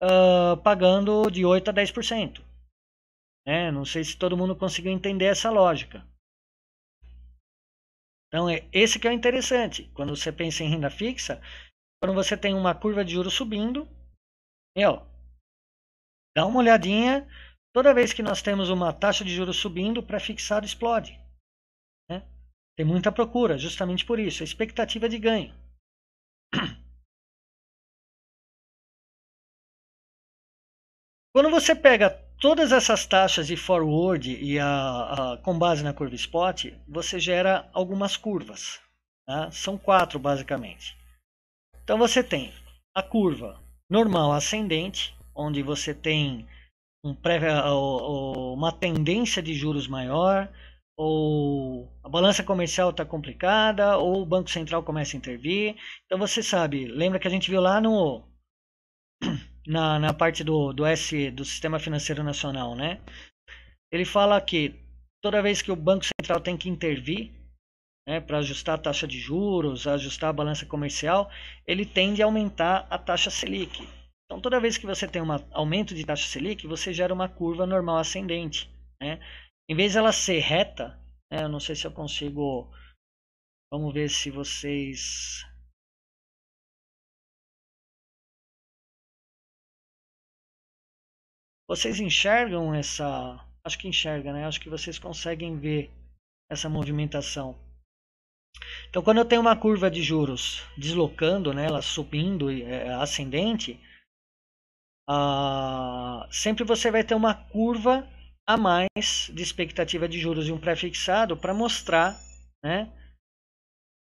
uh, pagando de 8% a 10%. É, né? não sei se todo mundo conseguiu entender essa lógica. Então, é esse que é o interessante. Quando você pensa em renda fixa, quando você tem uma curva de juros subindo, meu, dá uma olhadinha. Toda vez que nós temos uma taxa de juros subindo, o pré-fixado explode. Né? Tem muita procura, justamente por isso. A é expectativa de ganho. Quando você pega todas essas taxas de forward e a, a, com base na curva spot, você gera algumas curvas. Tá? São quatro, basicamente. Então, você tem a curva normal ascendente, onde você tem um pré, uma tendência de juros maior, ou a balança comercial está complicada, ou o Banco Central começa a intervir. Então, você sabe, lembra que a gente viu lá no na, na parte do, do S do Sistema Financeiro Nacional, né? Ele fala que toda vez que o Banco Central tem que intervir né, para ajustar a taxa de juros, ajustar a balança comercial, ele tende a aumentar a taxa Selic. Então, toda vez que você tem um aumento de taxa Selic, você gera uma curva normal ascendente. Né? Em vez ela ser reta, né, eu não sei se eu consigo. Vamos ver se vocês Vocês enxergam essa. Acho que enxerga, né? Acho que vocês conseguem ver essa movimentação. Então, quando eu tenho uma curva de juros deslocando, né, ela subindo, é, é, ascendente, ah, sempre você vai ter uma curva a mais de expectativa de juros e um pré-fixado para mostrar, né?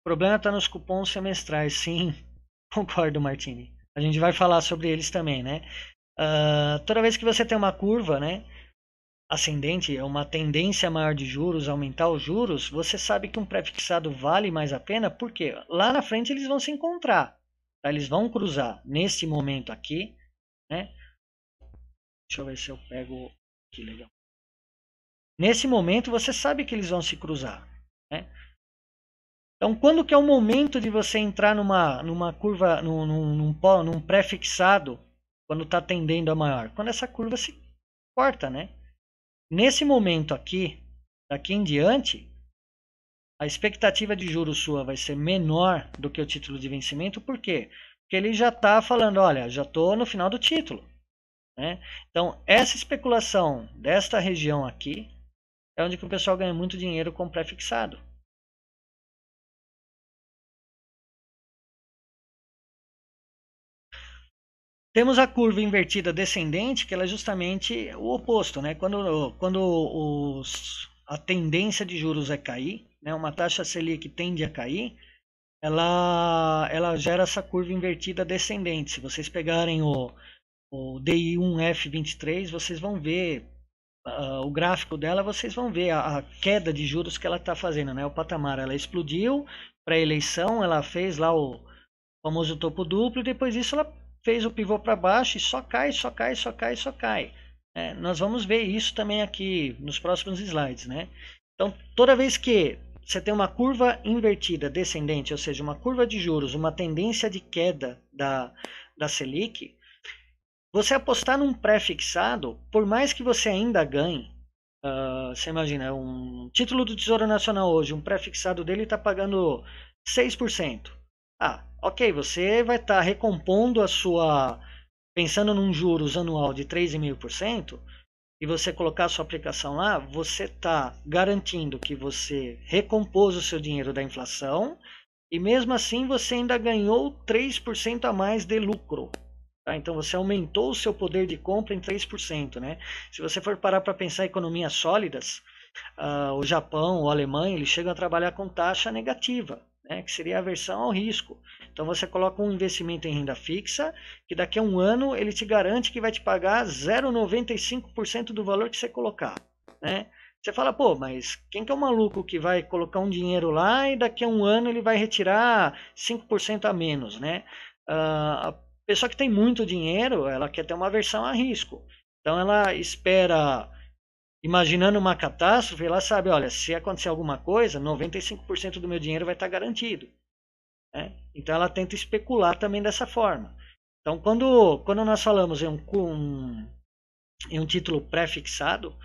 O problema está nos cupons semestrais, sim. Concordo, Martini. A gente vai falar sobre eles também, né? Uh, toda vez que você tem uma curva né, ascendente, é uma tendência maior de juros, aumentar os juros, você sabe que um pré-fixado vale mais a pena, porque lá na frente eles vão se encontrar. Tá? Eles vão cruzar nesse momento aqui. Né? Deixa eu ver se eu pego. Que legal. Nesse momento você sabe que eles vão se cruzar. Né? Então, quando que é o momento de você entrar numa, numa curva, num, num, num, num pré-fixado quando está tendendo a maior? Quando essa curva se corta, né? Nesse momento aqui, daqui em diante, a expectativa de juros sua vai ser menor do que o título de vencimento, por quê? Porque ele já está falando, olha, já estou no final do título. Né? Então, essa especulação desta região aqui é onde que o pessoal ganha muito dinheiro com pré-fixado. Temos a curva invertida descendente, que ela é justamente o oposto, né? Quando, quando os, a tendência de juros é cair, né? uma taxa Selic tende a cair, ela, ela gera essa curva invertida descendente. Se vocês pegarem o, o DI1F23, vocês vão ver uh, o gráfico dela, vocês vão ver a, a queda de juros que ela está fazendo, né? O patamar, ela explodiu para a eleição, ela fez lá o famoso topo duplo, e depois disso ela fez o pivô para baixo e só cai, só cai, só cai, só cai. É, nós vamos ver isso também aqui nos próximos slides, né? Então, toda vez que você tem uma curva invertida descendente, ou seja, uma curva de juros, uma tendência de queda da, da Selic, você apostar num pré-fixado, por mais que você ainda ganhe, uh, você imagina, um título do Tesouro Nacional hoje, um pré-fixado dele está pagando 6%. Ah, ok, você vai estar tá recompondo a sua. Pensando num juros anual de 3,5%, e você colocar a sua aplicação lá, você está garantindo que você recompôs o seu dinheiro da inflação e mesmo assim você ainda ganhou 3% a mais de lucro. Tá? Então você aumentou o seu poder de compra em 3%. Né? Se você for parar para pensar em economias sólidas, uh, o Japão, a Alemanha, eles chegam a trabalhar com taxa negativa, né? que seria a aversão ao risco. Então você coloca um investimento em renda fixa, que daqui a um ano ele te garante que vai te pagar 0,95% do valor que você colocar. Né? Você fala, pô, mas quem que é o maluco que vai colocar um dinheiro lá e daqui a um ano ele vai retirar 5% a menos, né? Uh, a pessoa que tem muito dinheiro, ela quer ter uma versão a risco. Então ela espera imaginando uma catástrofe, ela sabe, olha, se acontecer alguma coisa, 95% do meu dinheiro vai estar garantido. Né? Então ela tenta especular também dessa forma. Então quando, quando nós falamos em um, um, em um título prefixado,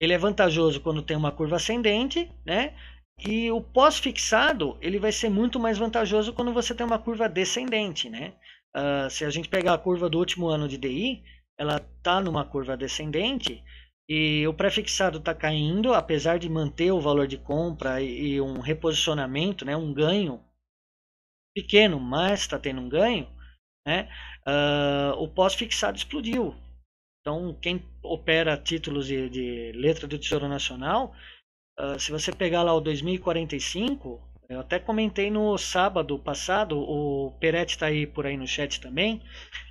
ele é vantajoso quando tem uma curva ascendente, né? E o pós-fixado ele vai ser muito mais vantajoso quando você tem uma curva descendente, né? Uh, se a gente pegar a curva do último ano de DI, ela está numa curva descendente e o prefixado está caindo, apesar de manter o valor de compra e, e um reposicionamento, né, um ganho pequeno, mas está tendo um ganho, né? Uh, o pós-fixado explodiu. Então, quem opera títulos de, de letra do Tesouro Nacional, uh, se você pegar lá o 2045, eu até comentei no sábado passado, o Peretti está aí por aí no chat também,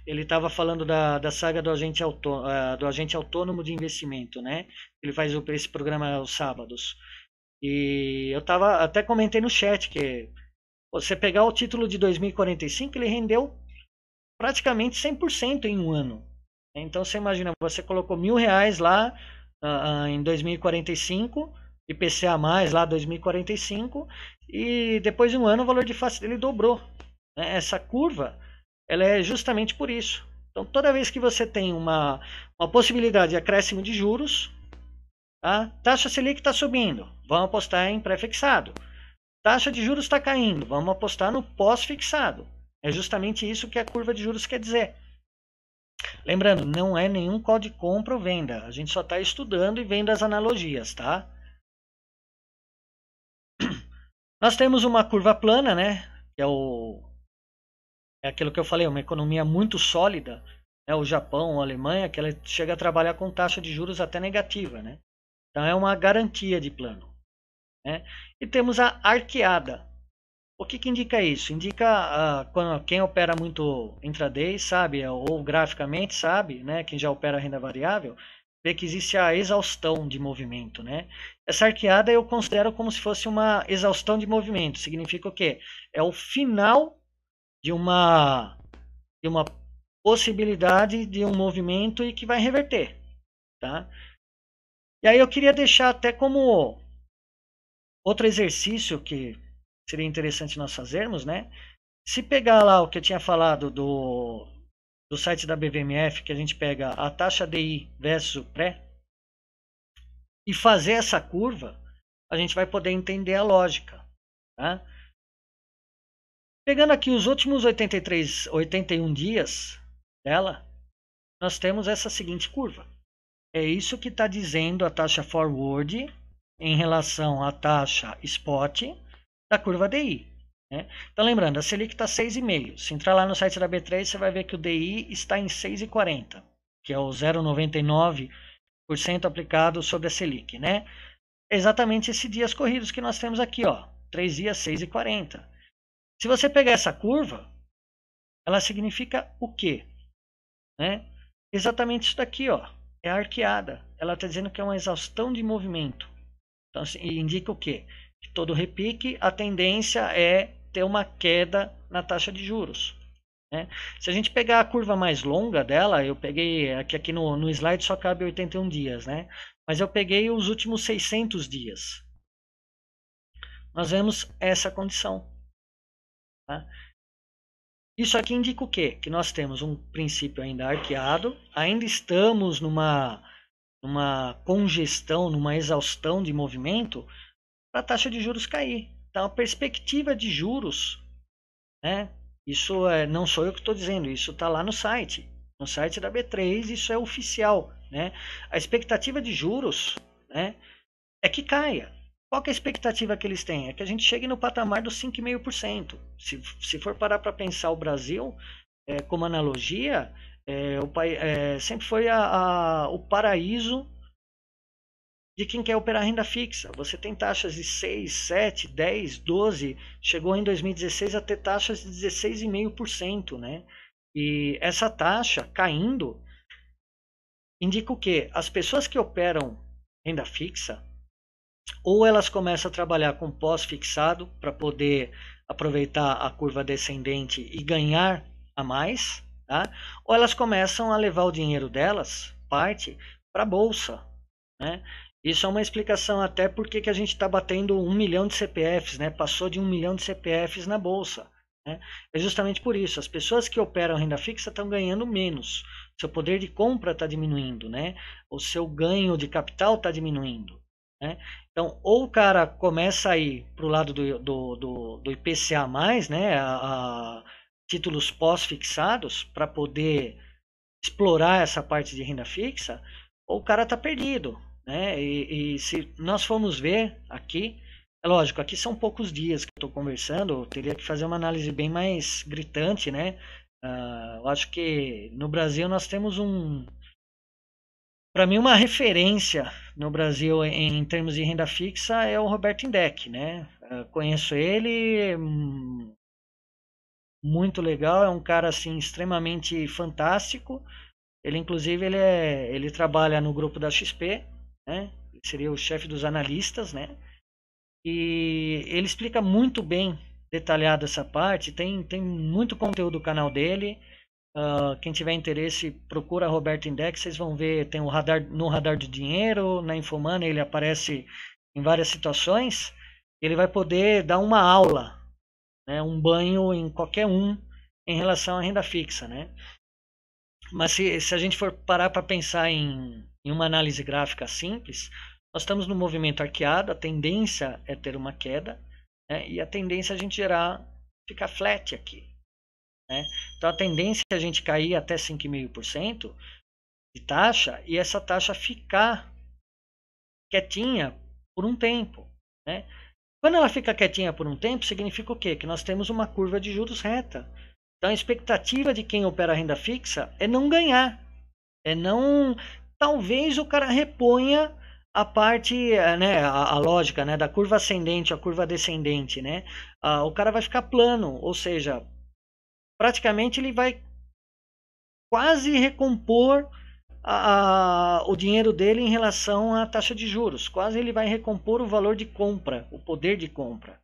ele estava falando da, da saga do agente, auto, uh, do agente autônomo de investimento, né? Ele faz o, esse programa aos sábados. E eu tava, até comentei no chat que você pegar o título de 2045, ele rendeu praticamente 100% em um ano. Então você imagina, você colocou mil reais lá uh, em 2045, IPCA mais lá 2045, e depois de um ano o valor de face dele dobrou. Né? Essa curva, ela é justamente por isso. Então toda vez que você tem uma, uma possibilidade de acréscimo de juros, a tá? taxa Selic está subindo, vão apostar em prefixado. Taxa de juros está caindo, vamos apostar no pós-fixado. É justamente isso que a curva de juros quer dizer. Lembrando, não é nenhum código de compra ou venda. A gente só está estudando e vendo as analogias, tá? Nós temos uma curva plana, né? Que é, o... é aquilo que eu falei, uma economia muito sólida. Né? O Japão, a Alemanha, que ela chega a trabalhar com taxa de juros até negativa, né? Então é uma garantia de plano. Né? E temos a arqueada. O que, que indica isso? Indica uh, quando, quem opera muito intraday, sabe, eh, ou graficamente, sabe, né? quem já opera renda variável, vê que existe a exaustão de movimento. Né? Essa arqueada eu considero como se fosse uma exaustão de movimento. Significa o quê? É o final de uma, de uma possibilidade de um movimento e que vai reverter. Tá? E aí eu queria deixar até como Outro exercício que seria interessante nós fazermos, né? Se pegar lá o que eu tinha falado do, do site da BVMF, que a gente pega a taxa DI versus o pré, e fazer essa curva, a gente vai poder entender a lógica. Tá? Pegando aqui os últimos 83, 81 dias dela, nós temos essa seguinte curva. É isso que está dizendo a taxa forward em relação à taxa spot da curva DI. Né? Então, lembrando, a Selic está 6,5. Se entrar lá no site da B3, você vai ver que o DI está em 6,40, que é o 0,99% aplicado sobre a Selic. Né? Exatamente esses dias corridos que nós temos aqui, ó, 3 dias, 6,40. Se você pegar essa curva, ela significa o quê? Né? Exatamente isso daqui, ó, é arqueada. Ela está dizendo que é uma exaustão de movimento. Então, assim, indica o quê? Que todo repique, a tendência é ter uma queda na taxa de juros. Né? Se a gente pegar a curva mais longa dela, eu peguei, aqui, aqui no, no slide só cabe 81 dias, né? mas eu peguei os últimos 600 dias. Nós vemos essa condição. Tá? Isso aqui indica o quê? Que nós temos um princípio ainda arqueado, ainda estamos numa numa congestão, numa exaustão de movimento, para a taxa de juros cair. Então, a perspectiva de juros, né? Isso é, não sou eu que estou dizendo, isso está lá no site, no site da B3, isso é oficial, né? A expectativa de juros, né? É que caia. Qual que é a expectativa que eles têm? É que a gente chegue no patamar dos 5,5%. Se, se for parar para pensar o Brasil, é, como analogia, é, o pai, é, sempre foi a, a, o paraíso de quem quer operar renda fixa. Você tem taxas de 6, 7, 10, 12, chegou em 2016 a ter taxas de 16,5%, né? E essa taxa caindo indica o que? As pessoas que operam renda fixa, ou elas começam a trabalhar com pós-fixado para poder aproveitar a curva descendente e ganhar a mais, Tá? Ou elas começam a levar o dinheiro delas, parte, para a bolsa. Né? Isso é uma explicação até porque que a gente está batendo um milhão de CPFs, né? passou de um milhão de CPFs na bolsa. Né? É justamente por isso, as pessoas que operam renda fixa estão ganhando menos. Seu poder de compra está diminuindo, né? o seu ganho de capital está diminuindo. Né? Então, ou o cara começa a ir para o lado do, do, do, do IPCA, né? a, a títulos pós-fixados para poder explorar essa parte de renda fixa, ou o cara está perdido. Né? E, e, se nós formos ver aqui, é lógico, aqui são poucos dias que eu estou conversando, eu teria que fazer uma análise bem mais gritante. Né? Uh, eu acho que no Brasil nós temos um. Para mim, uma referência no Brasil em, em, termos de renda fixa é o Roberto Indec. Né? Uh, conheço ele, hum, muito legal, é um cara assim extremamente fantástico. Ele inclusive ele, é, ele trabalha no grupo da XP, né? Ele seria o chefe dos analistas, né? E ele explica muito bem detalhado essa parte. Tem tem muito conteúdo no canal dele. Uh, quem tiver interesse, procura Roberto Index, vocês vão ver, tem o radar no radar de dinheiro, na Infomana, ele aparece em várias situações. Ele vai poder dar uma aula né, um banho em qualquer um em relação à renda fixa. Né? Mas se, se a gente for parar para pensar em, em uma análise gráfica simples, nós estamos no movimento arqueado, a tendência é ter uma queda, né, e a tendência é a gente gerar, ficar flat aqui. Né? Então a tendência é a gente cair até 5,5% de taxa e essa taxa ficar quietinha por um tempo. Né? Quando ela fica quietinha por um tempo, significa o quê? Que nós temos uma curva de juros reta. Então a expectativa de quem opera renda fixa é não ganhar. É não. Talvez o cara reponha a parte, eh, né, a, a lógica né, da curva ascendente, a curva descendente. Né? Ah, o cara vai ficar plano, ou seja, praticamente ele vai quase recompor a, a, o dinheiro dele em relação à taxa de juros. Quase ele vai recompor o valor de compra, o poder de compra.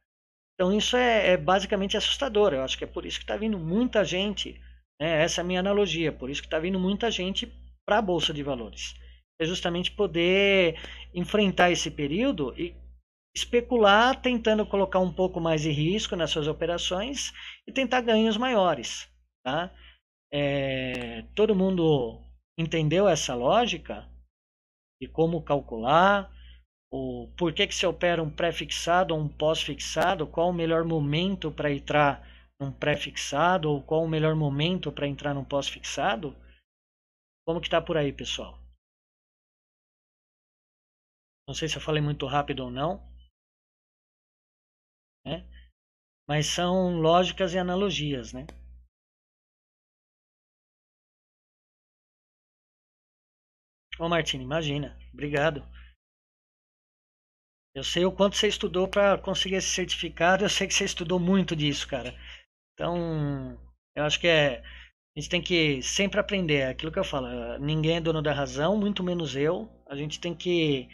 Então isso é, é basicamente assustador. Eu acho que é por isso que está vindo muita gente. Né? Essa é a minha analogia. Por isso que está vindo muita gente para a bolsa de valores. É justamente poder enfrentar esse período e especular, tentando colocar um pouco mais de risco nas suas operações e tentar ganhos maiores. Tá? É, todo mundo Entendeu essa lógica? E como calcular? O por que, que se opera um pré-fixado ou um pós-fixado? Qual o melhor momento para entrar num pré-fixado ou qual o melhor momento para entrar num pós-fixado? Como que está por aí, pessoal? Não sei se eu falei muito rápido ou não. Né? Mas são lógicas e analogias, né? Ô Martina, imagina. Obrigado. Eu sei o quanto você estudou para conseguir esse certificado, eu sei que você estudou muito disso, cara. Então, eu acho que é. A gente tem que sempre aprender. É aquilo que eu falo, ninguém é dono da razão, muito menos eu. A gente tem que.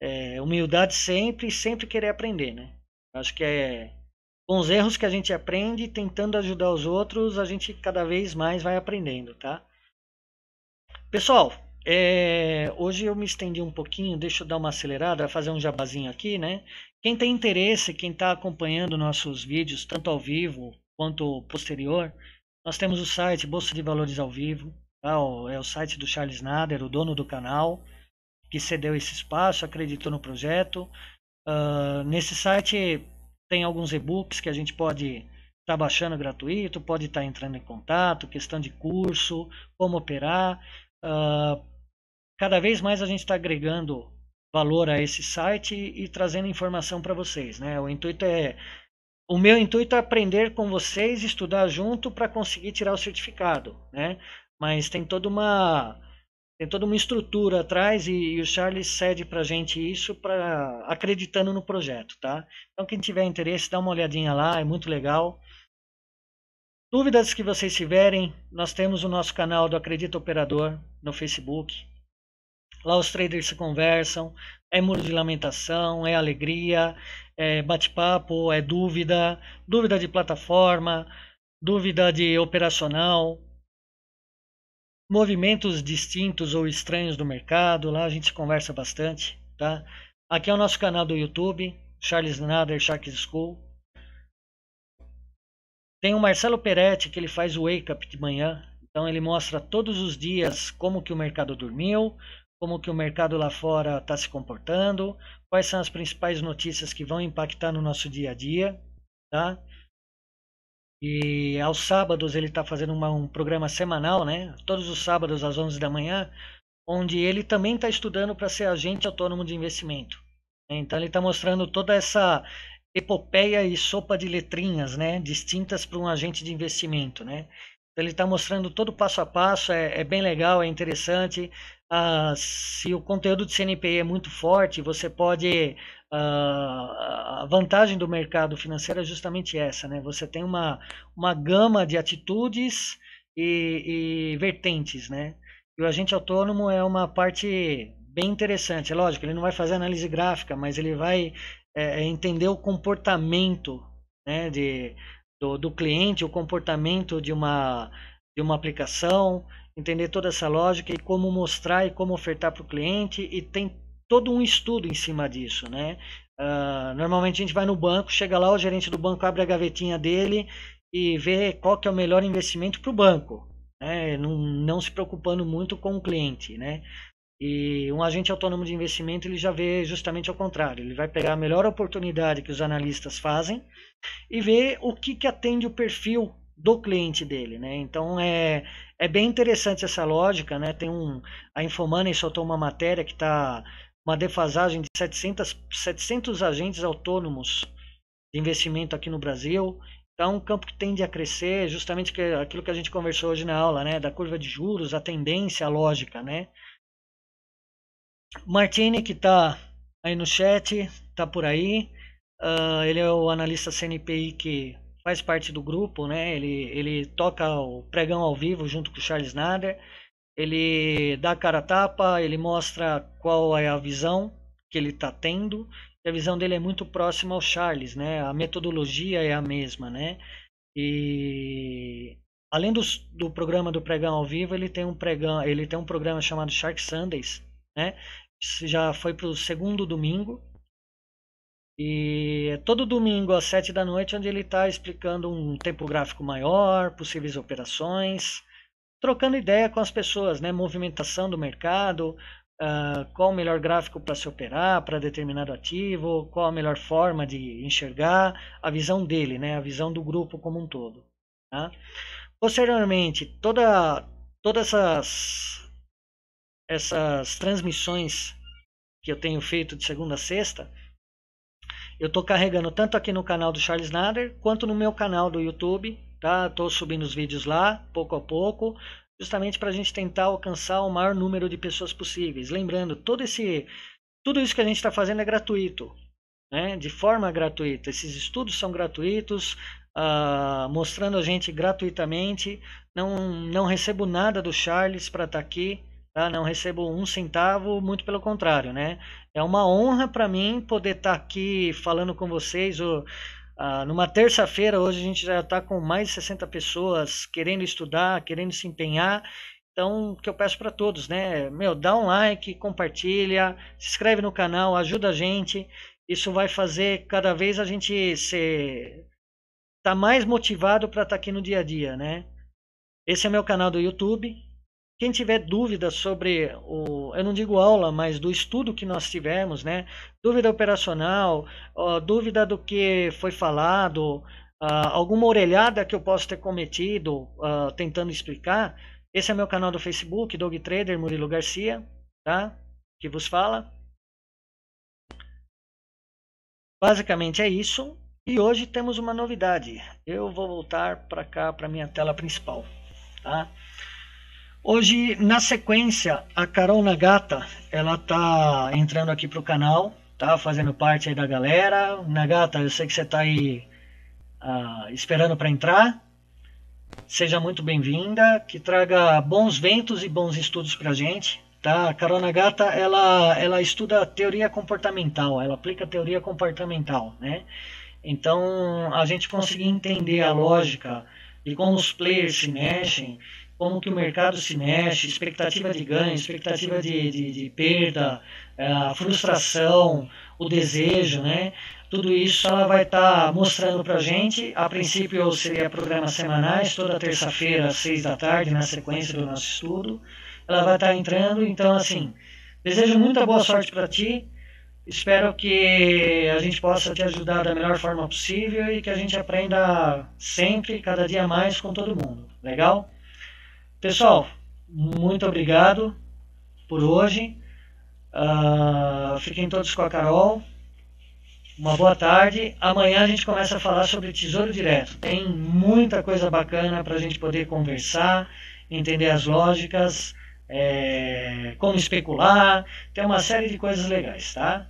É, humildade sempre e sempre querer aprender, né? acho que é. Com os erros que a gente aprende, tentando ajudar os outros, a gente cada vez mais vai aprendendo, tá? Pessoal, é, hoje eu me estendi um pouquinho, deixa eu dar uma acelerada, fazer um jabazinho aqui, né? Quem tem interesse, quem está acompanhando nossos vídeos, tanto ao vivo quanto posterior, nós temos o site Bolsa de Valores ao Vivo, tá? é o site do Charles Nader, o dono do canal, que cedeu esse espaço, acreditou no projeto. Uh, nesse site tem alguns e-books que a gente pode estar tá baixando gratuito, pode estar tá entrando em contato, questão de curso, como operar. Uh, Cada vez mais a gente está agregando valor a esse site e, e trazendo informação para vocês. Né? O intuito é. O meu intuito é aprender com vocês, estudar junto para conseguir tirar o certificado. Né? Mas tem toda uma. Tem toda uma estrutura atrás e, e o Charles cede para gente isso para acreditando no projeto, tá? Então quem tiver interesse dá uma olhadinha lá, é muito legal. Dúvidas que vocês tiverem, nós temos o nosso canal do Acredita Operador no Facebook. Lá os traders se conversam, é muro de lamentação, é alegria, é bate-papo, é dúvida, dúvida de plataforma, dúvida de operacional, movimentos distintos ou estranhos do mercado, lá a gente conversa bastante, tá? Aqui é o nosso canal do YouTube, Charles Nader Shark School. Tem o Marcelo Peretti que ele faz o wake up de manhã, então ele mostra todos os dias como que o mercado dormiu, como que o mercado lá fora está se comportando, quais são as principais notícias que vão impactar no nosso dia a dia, tá? E aos sábados ele está fazendo uma, um programa semanal, né? Todos os sábados às 11 da manhã, onde ele também está estudando para ser agente autônomo de investimento. Então ele está mostrando toda essa epopeia e sopa de letrinhas, né? Distintas para um agente de investimento, né? Então, ele está mostrando todo passo a passo, é, é bem legal, é interessante. Ah, se o conteúdo de CNPI é muito forte, você pode. Ah, a vantagem do mercado financeiro é justamente essa, né? Você tem uma, uma gama de atitudes e, e vertentes, né? E o agente autônomo é uma parte bem interessante. É lógico, ele não vai fazer análise gráfica, mas ele vai é, é entender o comportamento né, de, do, do cliente, o comportamento de uma, de uma aplicação, entender toda essa lógica e como mostrar e como ofertar para o cliente e tem todo um estudo em cima disso, né? Uh, normalmente a gente vai no banco, chega lá, o gerente do banco abre a gavetinha dele e vê qual que é o melhor investimento para o banco, né? Não, não se preocupando muito com o cliente, né? E um agente autônomo de investimento ele já vê justamente ao contrário. Ele vai pegar a melhor oportunidade que os analistas fazem e ver o que, que atende o perfil do cliente dele, né? Então é, é bem interessante essa lógica, né? Tem um a Infomoney soltou uma matéria que está uma defasagem de 700, 700 agentes autônomos de investimento aqui no Brasil. Então, é um campo que tende a crescer, justamente que é aquilo que a gente conversou hoje na aula, né? Da curva de juros, a tendência, a lógica, né? Martini, que está aí no chat, está por aí. Uh, ele é o analista CNPI que faz parte do grupo, né? Ele, ele toca o pregão ao vivo junto com o Charles Nader. Ele dá cara a tapa, ele mostra qual é a visão que ele está tendo. E a visão dele é muito próxima ao Charles, né? A metodologia é a mesma, né? E além do, do programa do pregão ao vivo, ele tem um pregão, ele tem um programa chamado Shark Sundays, né? Já foi para o segundo domingo. E é todo domingo às sete da noite, onde ele está explicando um tempo gráfico maior, possíveis operações, trocando ideia com as pessoas, né? Movimentação do mercado, Uh, qual o melhor gráfico para se operar para determinado ativo, qual a melhor forma de enxergar, a visão dele, né, a visão do grupo como um todo. Tá? Posteriormente, toda, todas essas essas transmissões que eu tenho feito de segunda a sexta, eu estou carregando tanto aqui no canal do Charles Nader quanto no meu canal do YouTube. Tá? Estou subindo os vídeos lá, pouco a pouco, justamente para a gente tentar alcançar o maior número de pessoas possíveis. Lembrando, todo esse, tudo isso que a gente está fazendo é gratuito, né? de forma gratuita. Esses estudos são gratuitos, uh, mostrando a gente gratuitamente. Não, não recebo nada do Charles para estar tá aqui. Tá? Não recebo um centavo, muito pelo contrário, né? É uma honra para mim poder estar tá aqui falando com vocês. Ou, ah, numa terça-feira, hoje a gente já está com mais de 60 pessoas querendo estudar, querendo se empenhar. Então, o que eu peço para todos, né? Meu, dá um like, compartilha, se inscreve no canal, ajuda a gente. Isso vai fazer cada vez a gente ser tá mais motivado para estar tá aqui no dia a dia, né? Esse é meu canal do YouTube, quem tiver dúvida sobre o, eu não digo aula, mas do estudo que nós tivemos, né? Dúvida operacional, ó, dúvida do que foi falado, Uh, alguma orelhada que eu posso ter cometido uh, tentando explicar, esse é meu canal do Facebook, Dog Trader Murilo Garcia, tá? Que vos fala. Basicamente é isso. E hoje temos uma novidade. Eu vou voltar para cá, para minha tela principal, tá? Hoje, na sequência, a Carol Nagata, ela tá entrando aqui pro canal, tá fazendo parte aí da galera. Nagata, eu sei que você tá aí uh, esperando para entrar. Seja muito bem-vinda, que traga bons ventos e bons estudos pra gente, tá? A Carol Nagata, ela, ela estuda teoria comportamental, ela aplica teoria comportamental, né? Então, a gente conseguir entender a lógica e como os players se mexem como que o mercado se mexe, expectativa de ganho, expectativa de, de, de perda, é, a frustração, o desejo, né? Tudo isso ela vai estar tá mostrando para a gente. A princípio seria programas semanais, toda terça-feira às seis da tarde, na sequência do nosso estudo. Ela vai estar tá entrando, então assim, desejo muita boa sorte para ti. Espero que a gente possa te ajudar da melhor forma possível e que a gente aprenda sempre, cada dia mais com todo mundo. Legal? Pessoal, muito obrigado por hoje. Uh, fiquem todos com a Carol. Uma boa tarde. Amanhã a gente começa a falar sobre Tesouro Direto. Tem muita coisa bacana para a gente poder conversar, entender as lógicas, é, como especular. Tem uma série de coisas legais, tá?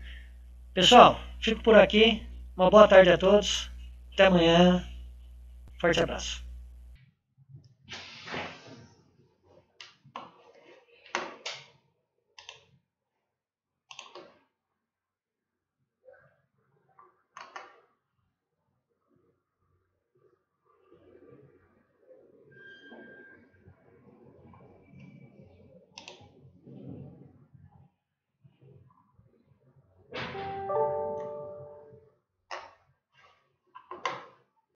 Pessoal, fico por aqui. Uma boa tarde a todos. Até amanhã. Forte abraço.